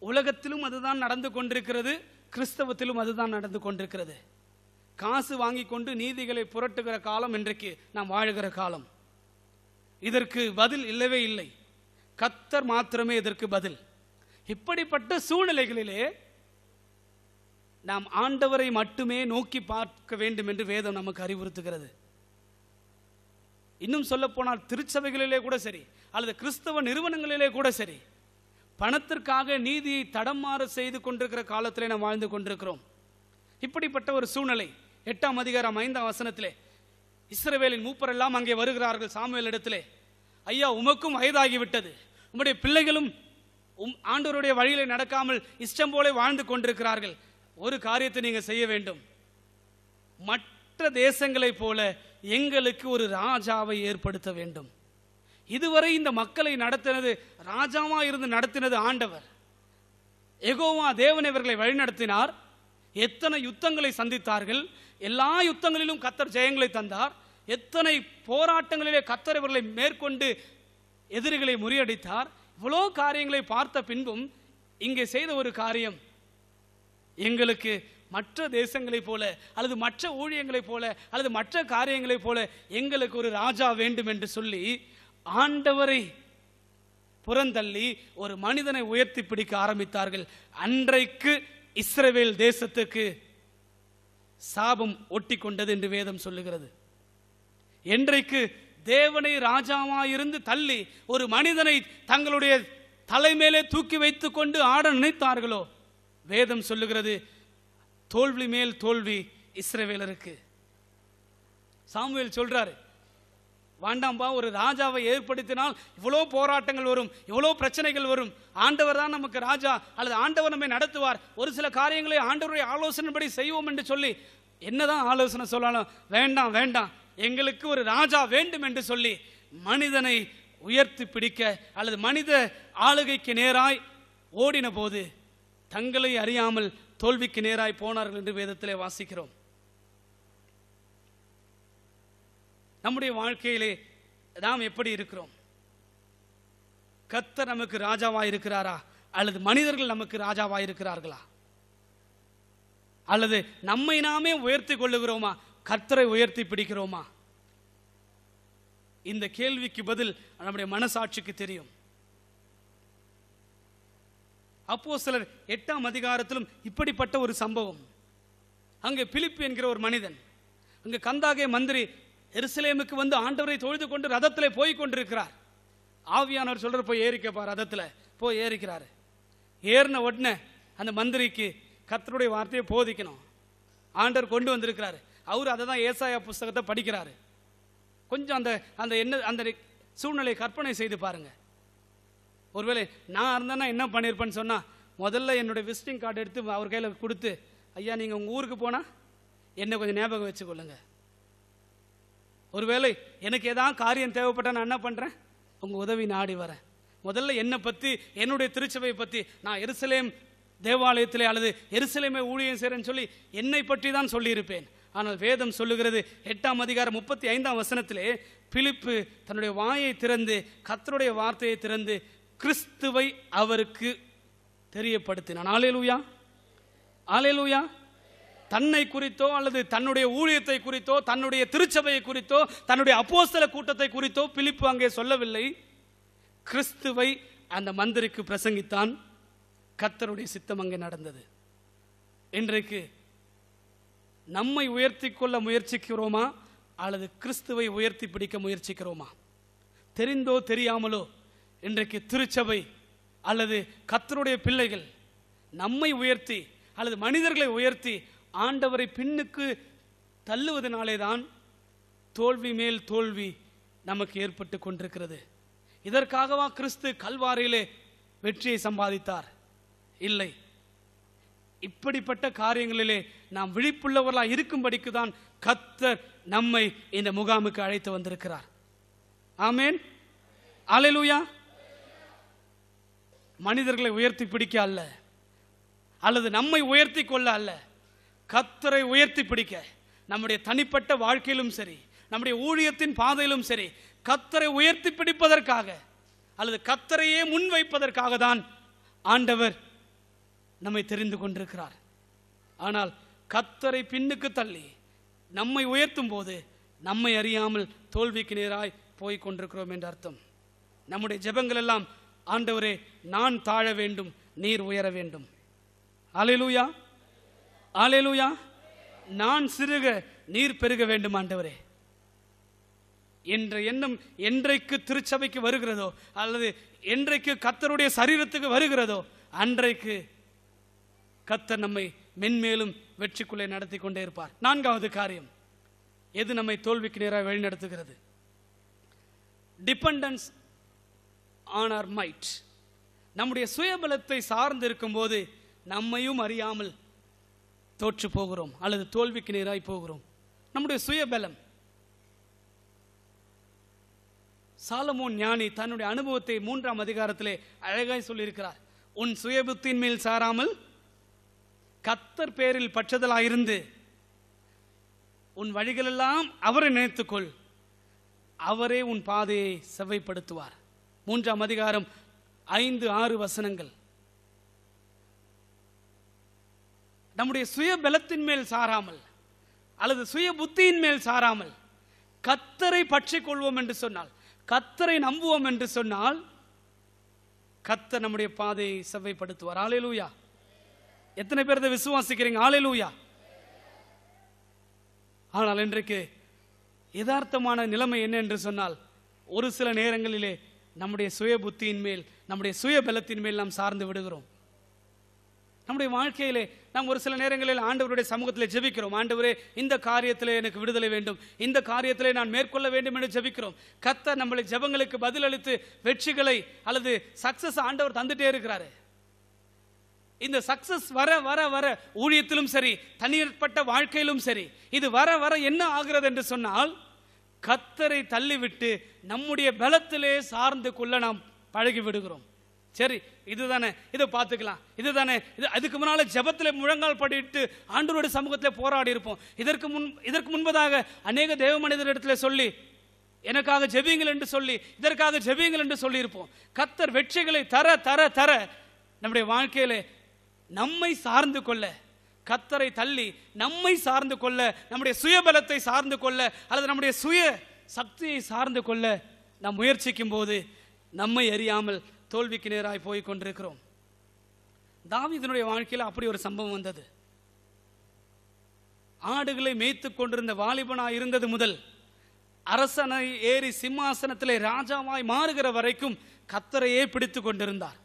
உலகத்திலும் அதுதான் நடந்து கொண்டிருக்கிறது கிறிஸ்தவத்திலும் அதுதான் நடந்து கொண்டிருக்கிறது காசு வாங்கி கொண்டு நீதிகளை புரட்டுகிற காலம் இன்றைக்கு நாம் வாழுகிற காலம் இதற்கு பதில் இல்லவே இல்லை கத்தர் மாத்திரமே இதற்கு பதில் இப்படிப்பட்ட சூழ்நிலைகளிலே நாம் ஆண்டவரை மட்டுமே நோக்கி பார்க்க வேண்டும் என்று வேதம் நமக்கு அறிவுறுத்துகிறது இன்னும் சொல்ல போனால் திருச்சபைகளிலே கூட சரி அல்லது கிறிஸ்தவ நிறுவனங்களிலே கூட சரி பணத்திற்காக நீதியை மாற செய்து கொண்டிருக்கிற காலத்திலே நாம் வாழ்ந்து கொண்டிருக்கிறோம் இப்படிப்பட்ட ஒரு சூழ்நிலை எட்டாம் அதிகாரம் ஐந்தாம் வசனத்திலே இஸ்ரவேலின் மூப்பர் எல்லாம் அங்கே வருகிறார்கள் சாமுவேல் இடத்திலே ஐயா உமக்கும் வயதாகிவிட்டது உம்முடைய பிள்ளைகளும் உம் ஆண்டோருடைய வழியிலே நடக்காமல் இஷ்டம் போலே வாழ்ந்து கொண்டிருக்கிறார்கள் ஒரு காரியத்தை நீங்கள் செய்ய வேண்டும் மற்ற தேசங்களைப் போல எங்களுக்கு ஒரு ராஜாவை ஏற்படுத்த வேண்டும் இதுவரை இந்த மக்களை நடத்தினது ராஜாவாக இருந்து நடத்தினது ஆண்டவர் எகோவா தேவன் இவர்களை வழிநடத்தினார் எத்தனை யுத்தங்களை சந்தித்தார்கள் எல்லா யுத்தங்களிலும் கத்தர் ஜெயங்களை தந்தார் எத்தனை போராட்டங்களிலே கத்தர் இவர்களை மேற்கொண்டு எதிரிகளை முறியடித்தார் இவ்வளோ காரியங்களை பார்த்த பின்பும் இங்கே செய்த ஒரு காரியம் எங்களுக்கு மற்ற தேசங்களைப் போல அல்லது மற்ற ஊழியங்களைப் போல அல்லது மற்ற காரியங்களைப் போல எங்களுக்கு ஒரு ராஜா வேண்டும் என்று சொல்லி ஆண்டவரை புறந்தள்ளி ஒரு மனிதனை உயர்த்தி பிடிக்க ஆரம்பித்தார்கள் அன்றைக்கு இஸ்ரவேல் தேசத்துக்கு சாபம் ஒட்டி கொண்டது என்று வேதம் சொல்லுகிறது என்றைக்கு தேவனை ராஜாவாயிருந்து தள்ளி ஒரு மனிதனை தங்களுடைய தலைமேலே தூக்கி வைத்து கொண்டு ஆட நினைத்தார்களோ வேதம் சொல்லுகிறது தோல்வி மேல் தோல்வி இஸ்ரவேலருக்கு சாமுவேல் சொல்றாரு வேண்டாம்பா ஒரு ராஜாவை ஏற்படுத்தினால் இவ்வளோ போராட்டங்கள் வரும் இவ்வளோ பிரச்சனைகள் வரும் ஆண்டவர் தான் நமக்கு ராஜா அல்லது ஆண்டவர் நம்மை நடத்துவார் ஒரு சில காரியங்களை ஆண்டவருடைய ஆலோசனைப்படி செய்வோம் என்று சொல்லி என்னதான் ஆலோசனை சொல்லலாம் வேண்டாம் வேண்டாம் எங்களுக்கு ஒரு ராஜா வேண்டும் என்று சொல்லி மனிதனை உயர்த்தி பிடிக்க அல்லது மனித ஆளுகைக்கு நேராய் ஓடின போது தங்களை அறியாமல் தோல்விக்கு நேராய் போனார்கள் என்று வேதத்திலே வாசிக்கிறோம் நம்முடைய வாழ்க்கையிலே நாம் எப்படி இருக்கிறோம் கத்தர் நமக்கு ராஜாவா இருக்கிறாரா அல்லது மனிதர்கள் நமக்கு ராஜாவா இருக்கிறார்களா அல்லது நம்மை நாமே உயர்த்தி கொள்ளுகிறோமா கத்தரை உயர்த்தி பிடிக்கிறோமா இந்த கேள்விக்கு பதில் நம்முடைய மனசாட்சிக்கு தெரியும் அப்போ சிலர் எட்டாம் அதிகாரத்திலும் இப்படிப்பட்ட ஒரு சம்பவம் அங்கே பிலிப்பு என்கிற ஒரு மனிதன் அங்கே கந்தாகே மந்திரி எருசலேமுக்கு வந்து ஆண்டவரை தொழுது கொண்டு ரதத்தில் போய் கொண்டிருக்கிறார் ஆவியானவர் சொல்கிற போய் ஏறிக்கப்பா ரதத்தில் போய் ஏறிக்கிறார் ஏறின உடனே அந்த மந்திரிக்கு கத்தருடைய வார்த்தையை போதிக்கணும் ஆண்டவர் கொண்டு வந்திருக்கிறாரு அவர் அதை தான் ஏசாயா புஸ்தகத்தை படிக்கிறாரு கொஞ்சம் அந்த அந்த என்ன அந்த சூழ்நிலையை கற்பனை செய்து பாருங்கள் ஒருவேளை நான் இருந்தேன்னா என்ன பண்ணியிருப்பேன்னு சொன்னால் முதல்ல என்னுடைய விசிட்டிங் கார்டு எடுத்து அவர் கையில் கொடுத்து ஐயா நீங்கள் உங்கள் ஊருக்கு போனால் என்னை கொஞ்சம் ஞாபகம் வச்சுக்கொள்ளுங்கள் ஒருவேளை எனக்கு ஏதாவது காரியம் தேவைப்பட்ட நான் என்ன பண்ணுறேன் உங்கள் உதவி நாடி வரேன் முதல்ல என்னை பற்றி என்னுடைய திருச்சபையை பற்றி நான் எருசலேம் தேவாலயத்தில் அல்லது எருசலேமை ஊழியம் செய்கிறேன்னு சொல்லி என்னை பற்றி தான் சொல்லியிருப்பேன் ஆனால் வேதம் சொல்லுகிறது எட்டாம் அதிகாரம் முப்பத்தி ஐந்தாம் வசனத்திலே பிலிப்பு தன்னுடைய வாயை திறந்து கத்தருடைய வார்த்தையை திறந்து கிறிஸ்துவை அவருக்கு தெரியப்படுத்தினான் ஆலேலூயா ஆலேலூயா தன்னை குறித்தோ அல்லது தன்னுடைய ஊழியத்தை குறித்தோ தன்னுடைய திருச்சபையை குறித்தோ தன்னுடைய அப்போஸ்தல கூட்டத்தை குறித்தோ பிலிப்பு அங்கே சொல்லவில்லை கிறிஸ்துவை அந்த மந்திரிக்கு பிரசங்கித்தான் கத்தருடைய சித்தம் அங்கே நடந்தது இன்றைக்கு நம்மை உயர்த்தி கொள்ள முயற்சிக்கிறோமா அல்லது கிறிஸ்துவை உயர்த்தி பிடிக்க முயற்சிக்கிறோமா தெரிந்தோ தெரியாமலோ இன்றைக்கு திருச்சபை அல்லது கத்தருடைய பிள்ளைகள் நம்மை உயர்த்தி அல்லது மனிதர்களை உயர்த்தி ஆண்டவரை பின்னுக்கு தள்ளுவதனாலே தான் தோல்வி மேல் தோல்வி நமக்கு ஏற்பட்டு கொண்டிருக்கிறது இதற்காகவா கிறிஸ்து கல்வாரியிலே வெற்றியை சம்பாதித்தார் இல்லை இப்படிப்பட்ட காரியங்களிலே நாம் விழிப்புள்ளவர்களாக இருக்கும்படிக்கு தான் கத்தர் நம்மை இந்த முகாமுக்கு அழைத்து வந்திருக்கிறார் ஆமேன் அலையலூயா மனிதர்களை உயர்த்தி பிடிக்க அல்ல அல்லது நம்மை உயர்த்தி கொள்ள அல்ல கத்தரை உயர்த்தி பிடிக்க நம்முடைய தனிப்பட்ட வாழ்க்கையிலும் சரி நம்முடைய ஊழியத்தின் பாதையிலும் சரி கத்தரை உயர்த்தி பிடிப்பதற்காக அல்லது கத்தரையே முன்வைப்பதற்காக தான் ஆண்டவர் நம்மை தெரிந்து கொண்டிருக்கிறார் ஆனால் கத்தரை பின்னுக்கு தள்ளி நம்மை உயர்த்தும் போது நம்மை அறியாமல் தோல்விக்கு நேராய் போய் கொண்டிருக்கிறோம் என்ற அர்த்தம் நம்முடைய ஜெபங்கள் எல்லாம் ஆண்டவரே நான் தாழ வேண்டும் நீர் உயர வேண்டும் அலிலூயா ஆலேலூயா நான் சிறுக நீர் பெருக வேண்டும் ஆண்டவரே என்ற எண்ணம் என்றைக்கு திருச்சபைக்கு வருகிறதோ அல்லது என்றைக்கு கத்தருடைய சரீரத்துக்கு வருகிறதோ அன்றைக்கு கத்தர் நம்மை மென்மேலும் வெற்றிக்குள்ளே நடத்தி கொண்டே இருப்பார் நான்காவது காரியம் எது நம்மை தோல்விக்கு நேராக வழிநடத்துகிறது டிபெண்டன்ஸ் ஆன் ஆர் மைட் நம்முடைய சுயபலத்தை சார்ந்து இருக்கும்போது நம்மையும் அறியாமல் தோற்று போகிறோம் அல்லது தோல்விக்கு நேராய் போகிறோம் நம்முடைய சுயபலம் சாலமோன் ஞானி தன்னுடைய அனுபவத்தை மூன்றாம் அதிகாரத்திலே அழகாய் சொல்லியிருக்கிறார் உன் சுயபுத்தின் மேல் சாராமல் கத்தர் பேரில் பற்றதலாயிருந்து உன் வழிகளெல்லாம் அவரை நினைத்துக்கொள் அவரே உன் பாதையை செவ்வைப்படுத்துவார் மூன்றாம் அதிகாரம் ஐந்து ஆறு வசனங்கள் நம்முடைய சுய பலத்தின் மேல் சாராமல் அல்லது சுய புத்தியின் மேல் சாராமல் கத்தரை பற்றி கொள்வோம் என்று சொன்னால் கத்தரை நம்புவோம் என்று சொன்னால் கத்த நம்முடைய பாதையை செவ்வைப்படுத்துவார் ஆலேலூயா எத்தனை இதை விசுவாசிக்கிறீங்க ஆலேலூயா ஆனால் இன்றைக்கு யதார்த்தமான நிலைமை என்ன என்று சொன்னால் ஒரு சில நேரங்களிலே நம்முடைய சுய புத்தியின் மேல் நம்முடைய சுய பலத்தின் மேல் நாம் சார்ந்து விடுகிறோம் நம்முடைய வாழ்க்கையிலே நாம் ஒரு சில நேரங்களில் ஆண்டவருடைய சமூகத்தில் ஜெபிக்கிறோம் ஆண்டவரே இந்த காரியத்தில் எனக்கு விடுதலை வேண்டும் இந்த காரியத்தில் நான் மேற்கொள்ள வேண்டும் என்று ஜெபிக்கிறோம் கத்த நம்மளை ஜெபங்களுக்கு பதிலளித்து வெற்றிகளை அல்லது சக்சஸ் ஆண்டவர் தந்துட்டே இருக்கிறாரு இந்த சக்சஸ் வர வர வர ஊழியத்திலும் சரி தனிப்பட்ட வாழ்க்கையிலும் சரி இது வர வர என்ன ஆகிறது என்று சொன்னால் கத்தரை தள்ளிவிட்டு நம்முடைய பலத்திலே சார்ந்து கொள்ள நாம் பழகி விடுகிறோம் சரி இதுதானே இதை பார்த்துக்கலாம் இதுதானே இது அதுக்கு முன்னால் ஜபத்தில் முழங்கால் படிட்டு ஆண்டோருடைய சமூகத்தில் போராடி இருப்போம் இதற்கு முன் இதற்கு முன்பதாக அநேக தேவ மனிதரிடத்தில் சொல்லி எனக்காக ஜெபியுங்கள் என்று சொல்லி இதற்காக ஜெபியுங்கள் என்று சொல்லியிருப்போம் கத்தர் வெற்றிகளை தர தர தர நம்முடைய வாழ்க்கையில் நம்மை சார்ந்து கொள்ள கத்தரை தள்ளி நம்மை சார்ந்து கொள்ள நம்முடைய சுயபலத்தை சார்ந்து கொள்ள அல்லது நம்முடைய சுய சக்தியை சார்ந்து கொள்ள நாம் முயற்சிக்கும் போது நம்மை அறியாமல் தோல்விக்கு நேராய் போய் கொண்டிருக்கிறோம் தாவிதனுடைய வாழ்க்கையில் அப்படி ஒரு சம்பவம் வந்தது ஆடுகளை மேய்த்து கொண்டிருந்த வாலிபனாய் இருந்தது முதல் அரசனை ஏறி சிம்மாசனத்திலே ராஜாவாய் மாறுகிற வரைக்கும் கத்தரையே பிடித்து கொண்டிருந்தார்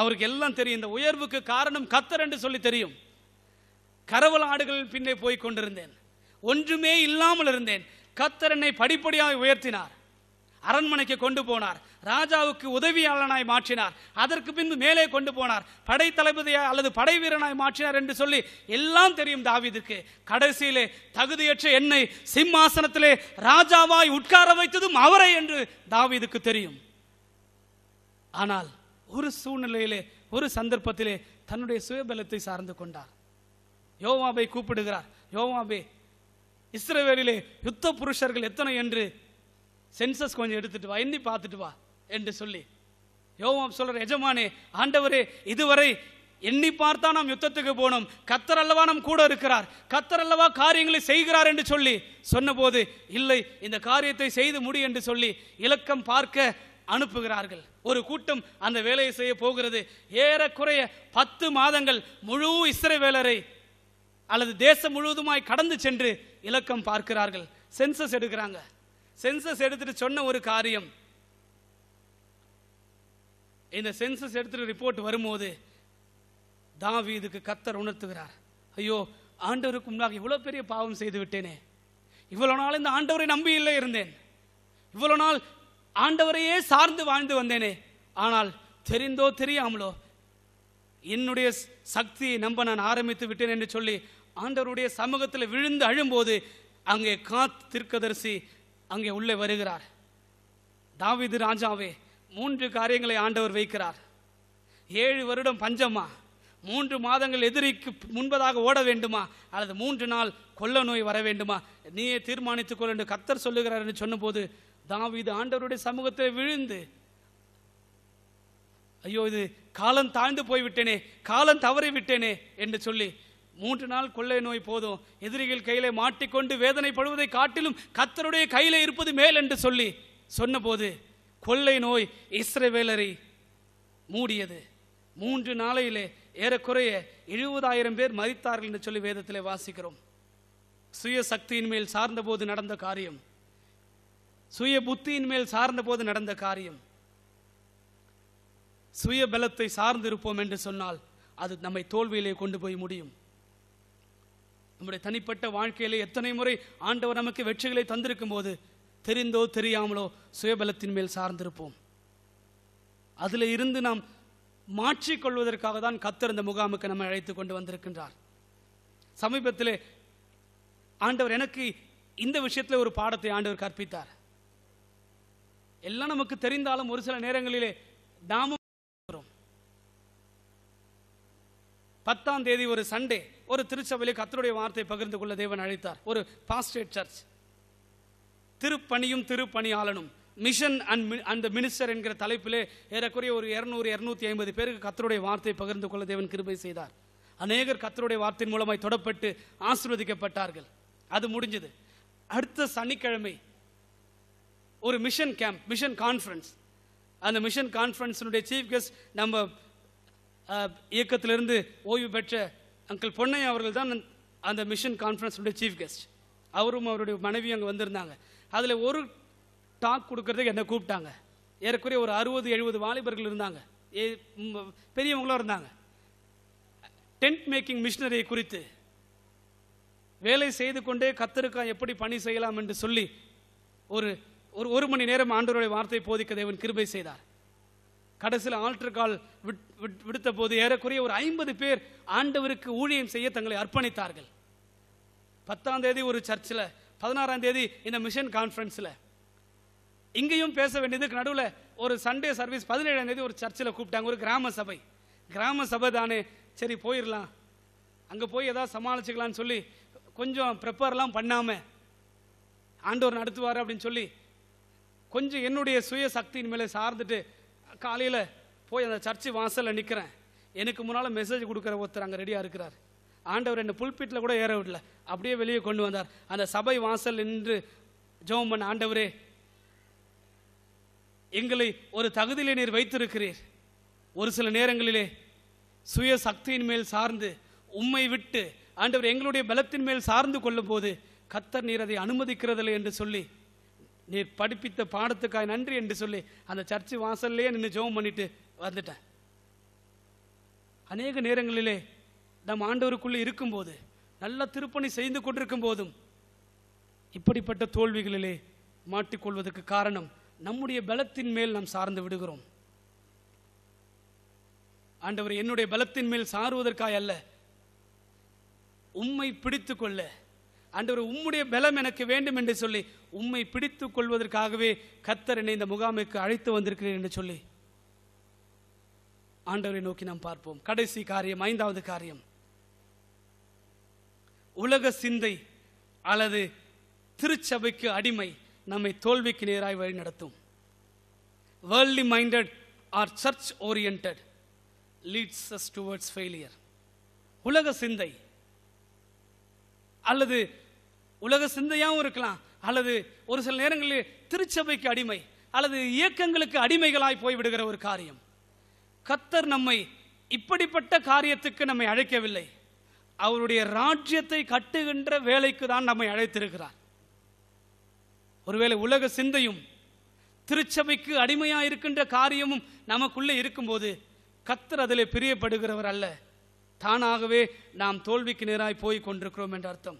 அவருக்கு எல்லாம் தெரியும் இந்த உயர்வுக்கு காரணம் கத்தர் என்று சொல்லி தெரியும் கரவல் ஆடுகளின் பின்னே போய் கொண்டிருந்தேன் ஒன்றுமே இல்லாமல் இருந்தேன் கத்தர் என்னை படிப்படியாக உயர்த்தினார் அரண்மனைக்கு கொண்டு போனார் ராஜாவுக்கு உதவியாளனாய் மாற்றினார் அதற்கு பின்பு மேலே கொண்டு போனார் படை தளபதியா அல்லது படை வீரனாய் மாற்றினார் என்று சொல்லி எல்லாம் தெரியும் தாவிதுக்கு கடைசியிலே தகுதியற்ற என்னை சிம்மாசனத்திலே ராஜாவாய் உட்கார வைத்ததும் அவரை என்று தாவிதுக்கு தெரியும் ஆனால் ஒரு சூழ்நிலையிலே ஒரு சந்தர்ப்பத்திலே தன்னுடைய சுயபலத்தை சார்ந்து கொண்டார் யோவாபை கூப்பிடுகிறார் யோவாபே இஸ்ரேவேலிலே யுத்த புருஷர்கள் எத்தனை என்று சென்சஸ் கொஞ்சம் எடுத்துட்டு வா எண்ணி பார்த்துட்டு வா என்று சொல்லி யோகம் சொல்ற எஜமானே ஆண்டவரே இதுவரை எண்ணி பார்த்தா நாம் யுத்தத்துக்கு போனோம் கத்தர் அல்லவா நம் கூட இருக்கிறார் கத்தர் அல்லவா காரியங்களை செய்கிறார் என்று சொல்லி சொன்னபோது இல்லை இந்த காரியத்தை செய்து முடி என்று சொல்லி இலக்கம் பார்க்க அனுப்புகிறார்கள் ஒரு கூட்டம் அந்த வேலையை செய்ய போகிறது ஏறக்குறைய பத்து மாதங்கள் முழு இஸ்ரேவேலரை அல்லது தேசம் முழுவதுமாய் கடந்து சென்று இலக்கம் பார்க்கிறார்கள் சென்சஸ் எடுக்கிறாங்க சென்சஸ் எடுத்துட்டு சொன்ன ஒரு காரியம் இந்த சென்சஸ் எடுத்துட்டு ரிப்போர்ட் வரும்போது தாவி இதுக்கு கத்தர் உணர்த்துகிறார் ஐயோ ஆண்டவருக்கு முன்னாக இவ்வளவு பெரிய பாவம் செய்து விட்டேனே இவ்வளவு நாள் இந்த ஆண்டவரை நம்பி இல்லை இருந்தேன் இவ்வளவு நாள் ஆண்டவரையே சார்ந்து வாழ்ந்து வந்தேனே ஆனால் தெரிந்தோ தெரியாமலோ என்னுடைய சக்தியை நம்ப நான் ஆரம்பித்து விட்டேன் என்று சொல்லி ஆண்டவருடைய சமூகத்தில் விழுந்து அழும்போது அங்கே காத் திருக்கதரிசி அங்கே உள்ளே வருகிறார் தாவிது ராஜாவே மூன்று காரியங்களை ஆண்டவர் வைக்கிறார் ஏழு வருடம் பஞ்சமா மூன்று மாதங்கள் எதிரிக்கு முன்பதாக ஓட வேண்டுமா அல்லது மூன்று நாள் கொள்ள நோய் வர வேண்டுமா நீயே தீர்மானித்துக் கொள் என்று கத்தர் சொல்லுகிறார் என்று சொன்னபோது தாவிது ஆண்டவருடைய சமூகத்தில் விழுந்து ஐயோ இது காலம் தாழ்ந்து போய்விட்டேனே காலம் தவறி விட்டேனே என்று சொல்லி மூன்று நாள் கொள்ளை நோய் போதும் எதிரிகள் கையில மாட்டிக்கொண்டு வேதனைப்படுவதை காட்டிலும் கத்தருடைய கையில இருப்பது மேல் என்று சொல்லி சொன்னபோது கொள்ளை நோய் இஸ்ரவேலரை மூடியது மூன்று நாளையிலே ஏறக்குறைய எழுபதாயிரம் பேர் மறித்தார்கள் என்று சொல்லி வேதத்திலே வாசிக்கிறோம் சுய சக்தியின் மேல் சார்ந்தபோது நடந்த காரியம் சுய புத்தியின் மேல் சார்ந்தபோது நடந்த காரியம் சுய பலத்தை சார்ந்திருப்போம் என்று சொன்னால் அது நம்மை தோல்வியிலே கொண்டு போய் முடியும் நம்முடைய தனிப்பட்ட வாழ்க்கையில எத்தனை முறை ஆண்டவர் நமக்கு வெற்றிகளை தந்திருக்கும் போது தெரிந்தோ தெரியாமலோ சுயபலத்தின் மேல் சார்ந்திருப்போம் அதில் இருந்து நாம் மாற்றிக்கொள்வதற்காக தான் கத்தர் இந்த முகாமுக்கு நம்ம அழைத்து கொண்டு வந்திருக்கின்றார் சமீபத்திலே ஆண்டவர் எனக்கு இந்த விஷயத்தில் ஒரு பாடத்தை ஆண்டவர் கற்பித்தார் எல்லாம் நமக்கு தெரிந்தாலும் ஒரு சில நேரங்களிலே நாமும் பத்தாம் தேதி ஒரு சண்டே ஒரு திருச்சபையிலே கத்தருடைய வார்த்தை பகிர்ந்து கொள்ள தேவன் அழைத்தார் ஒரு பாஸ்டேட் சர்ச் திருப்பணியும் திருப்பணியாளனும் மிஷன் அண்ட் அந்த மினிஸ்டர் என்கிற தலைப்பிலே ஏறக்குறைய ஒரு இரநூறு இரநூத்தி ஐம்பது பேருக்கு கத்தருடைய வார்த்தை பகிர்ந்து கொள்ள தேவன் கிருபை செய்தார் அநேகர் கத்தருடைய வார்த்தையின் மூலமாய் தொடப்பட்டு ஆசிர்வதிக்கப்பட்டார்கள் அது முடிஞ்சது அடுத்த சனிக்கிழமை ஒரு மிஷன் கேம்ப் மிஷன் கான்ஃபரன்ஸ் அந்த மிஷன் கான்ஃபரன்ஸினுடைய சீஃப் கெஸ்ட் நம்ம இயக்கத்திலிருந்து ஓய்வு பெற்ற அங்கிள் பொன்னையா அவர்கள் தான் அந்த மிஷன் கான்ஃபரன்ஸுடைய சீஃப் கெஸ்ட் அவரும் அவருடைய மனைவி அங்கே வந்திருந்தாங்க அதில் ஒரு டாக் கொடுக்கறதுக்கு என்னை கூப்பிட்டாங்க ஏறக்குறைய ஒரு அறுபது எழுபது வாலிபர்கள் இருந்தாங்க ஏ பெரியவங்களும் இருந்தாங்க டென்ட் மேக்கிங் மிஷினரியை குறித்து வேலை செய்து கொண்டே கத்தருக்கா எப்படி பணி செய்யலாம் என்று சொல்லி ஒரு ஒரு ஒரு மணி நேரம் ஆண்டவருடைய வார்த்தை போதிக்க தேவன் கிருபை செய்தார் கடைசியில் ஆல்டர் கால் விடுத்த போது ஏறக்குறைய ஒரு ஐம்பது பேர் ஆண்டவருக்கு ஊழியம் செய்ய தங்களை அர்ப்பணித்தார்கள் பத்தாம் தேதி ஒரு சர்ச்சில் பதினாறாம் தேதி இந்த மிஷன் கான்ஃபரன்ஸில் இங்கேயும் பேச வேண்டியதுக்கு நடுவில் ஒரு சண்டே சர்வீஸ் பதினேழாம் தேதி ஒரு சர்ச்சில் கூப்பிட்டாங்க ஒரு கிராம சபை கிராம சபை தானே சரி போயிடலாம் அங்கே போய் எதாவது சமாளிச்சுக்கலான்னு சொல்லி கொஞ்சம் ப்ரிப்பேர்லாம் பண்ணாமல் ஆண்டவர் நடத்துவார் அப்படின்னு சொல்லி கொஞ்சம் என்னுடைய சுய சக்தியின் மேலே சார்ந்துட்டு காலையில் போய் அந்த சர்ச்சு வாசலில் நிற்கிறேன் எனக்கு முன்னால் மெசேஜ் கொடுக்குற ஒருத்தர் அங்கே ரெடியாக இருக்கிறார் ஆண்டவர் என்னை புல்பீட்டில் கூட ஏற விடல அப்படியே வெளியே கொண்டு வந்தார் அந்த சபை வாசல் நின்று ஜோம் பண்ண ஆண்டவரே எங்களை ஒரு தகுதியிலே நீர் வைத்திருக்கிறீர் ஒரு சில நேரங்களிலே சுய சக்தியின் மேல் சார்ந்து உம்மை விட்டு ஆண்டவர் எங்களுடைய பலத்தின் மேல் சார்ந்து கொள்ளும் போது கத்தர் நீர் அதை அனுமதிக்கிறதில்லை என்று சொல்லி நீ படிப்பித்த பாடத்துக்காக நன்றி என்று சொல்லி அந்த சர்ச்சு வாசல்லையே நின்று ஜெபம் பண்ணிட்டு வந்துட்டேன் அநேக நேரங்களிலே நம் ஆண்டவருக்குள்ளே இருக்கும்போது நல்ல திருப்பணி செய்து கொண்டிருக்கும் போதும் இப்படிப்பட்ட தோல்விகளிலே மாட்டிக்கொள்வதற்கு காரணம் நம்முடைய பலத்தின் மேல் நாம் சார்ந்து விடுகிறோம் ஆண்டவர் என்னுடைய பலத்தின் மேல் சாருவதற்காக அல்ல உம்மை பிடித்து கொள்ள அன்று உம்முடைய பலம் எனக்கு வேண்டும் என்று சொல்லி உம்மை பிடித்து கொள்வதற்காகவே கத்தர் என்னை இந்த முகாமைக்கு அழைத்து வந்திருக்கிறேன் என்று சொல்லி ஆண்டவரை நோக்கி நாம் பார்ப்போம் கடைசி காரியம் ஐந்தாவது காரியம் உலக சிந்தை அல்லது திருச்சபைக்கு அடிமை நம்மை தோல்விக்கு நேராய் வழி நடத்தும் worldly minded or church oriented leads towards failure உலக சிந்தை அல்லது உலக சிந்தையாகவும் இருக்கலாம் அல்லது ஒரு சில நேரங்களில் திருச்சபைக்கு அடிமை அல்லது இயக்கங்களுக்கு அடிமைகளாய் போய்விடுகிற ஒரு காரியம் கத்தர் நம்மை இப்படிப்பட்ட காரியத்துக்கு நம்மை அழைக்கவில்லை அவருடைய ராஜ்யத்தை கட்டுகின்ற வேலைக்கு தான் நம்மை அழைத்திருக்கிறார் ஒருவேளை உலக சிந்தையும் திருச்சபைக்கு அடிமையா இருக்கின்ற காரியமும் நமக்குள்ளே இருக்கும்போது கத்தர் அதில் பிரியப்படுகிறவர் அல்ல தானாகவே நாம் தோல்விக்கு நேராய் போய் கொண்டிருக்கிறோம் என்ற அர்த்தம்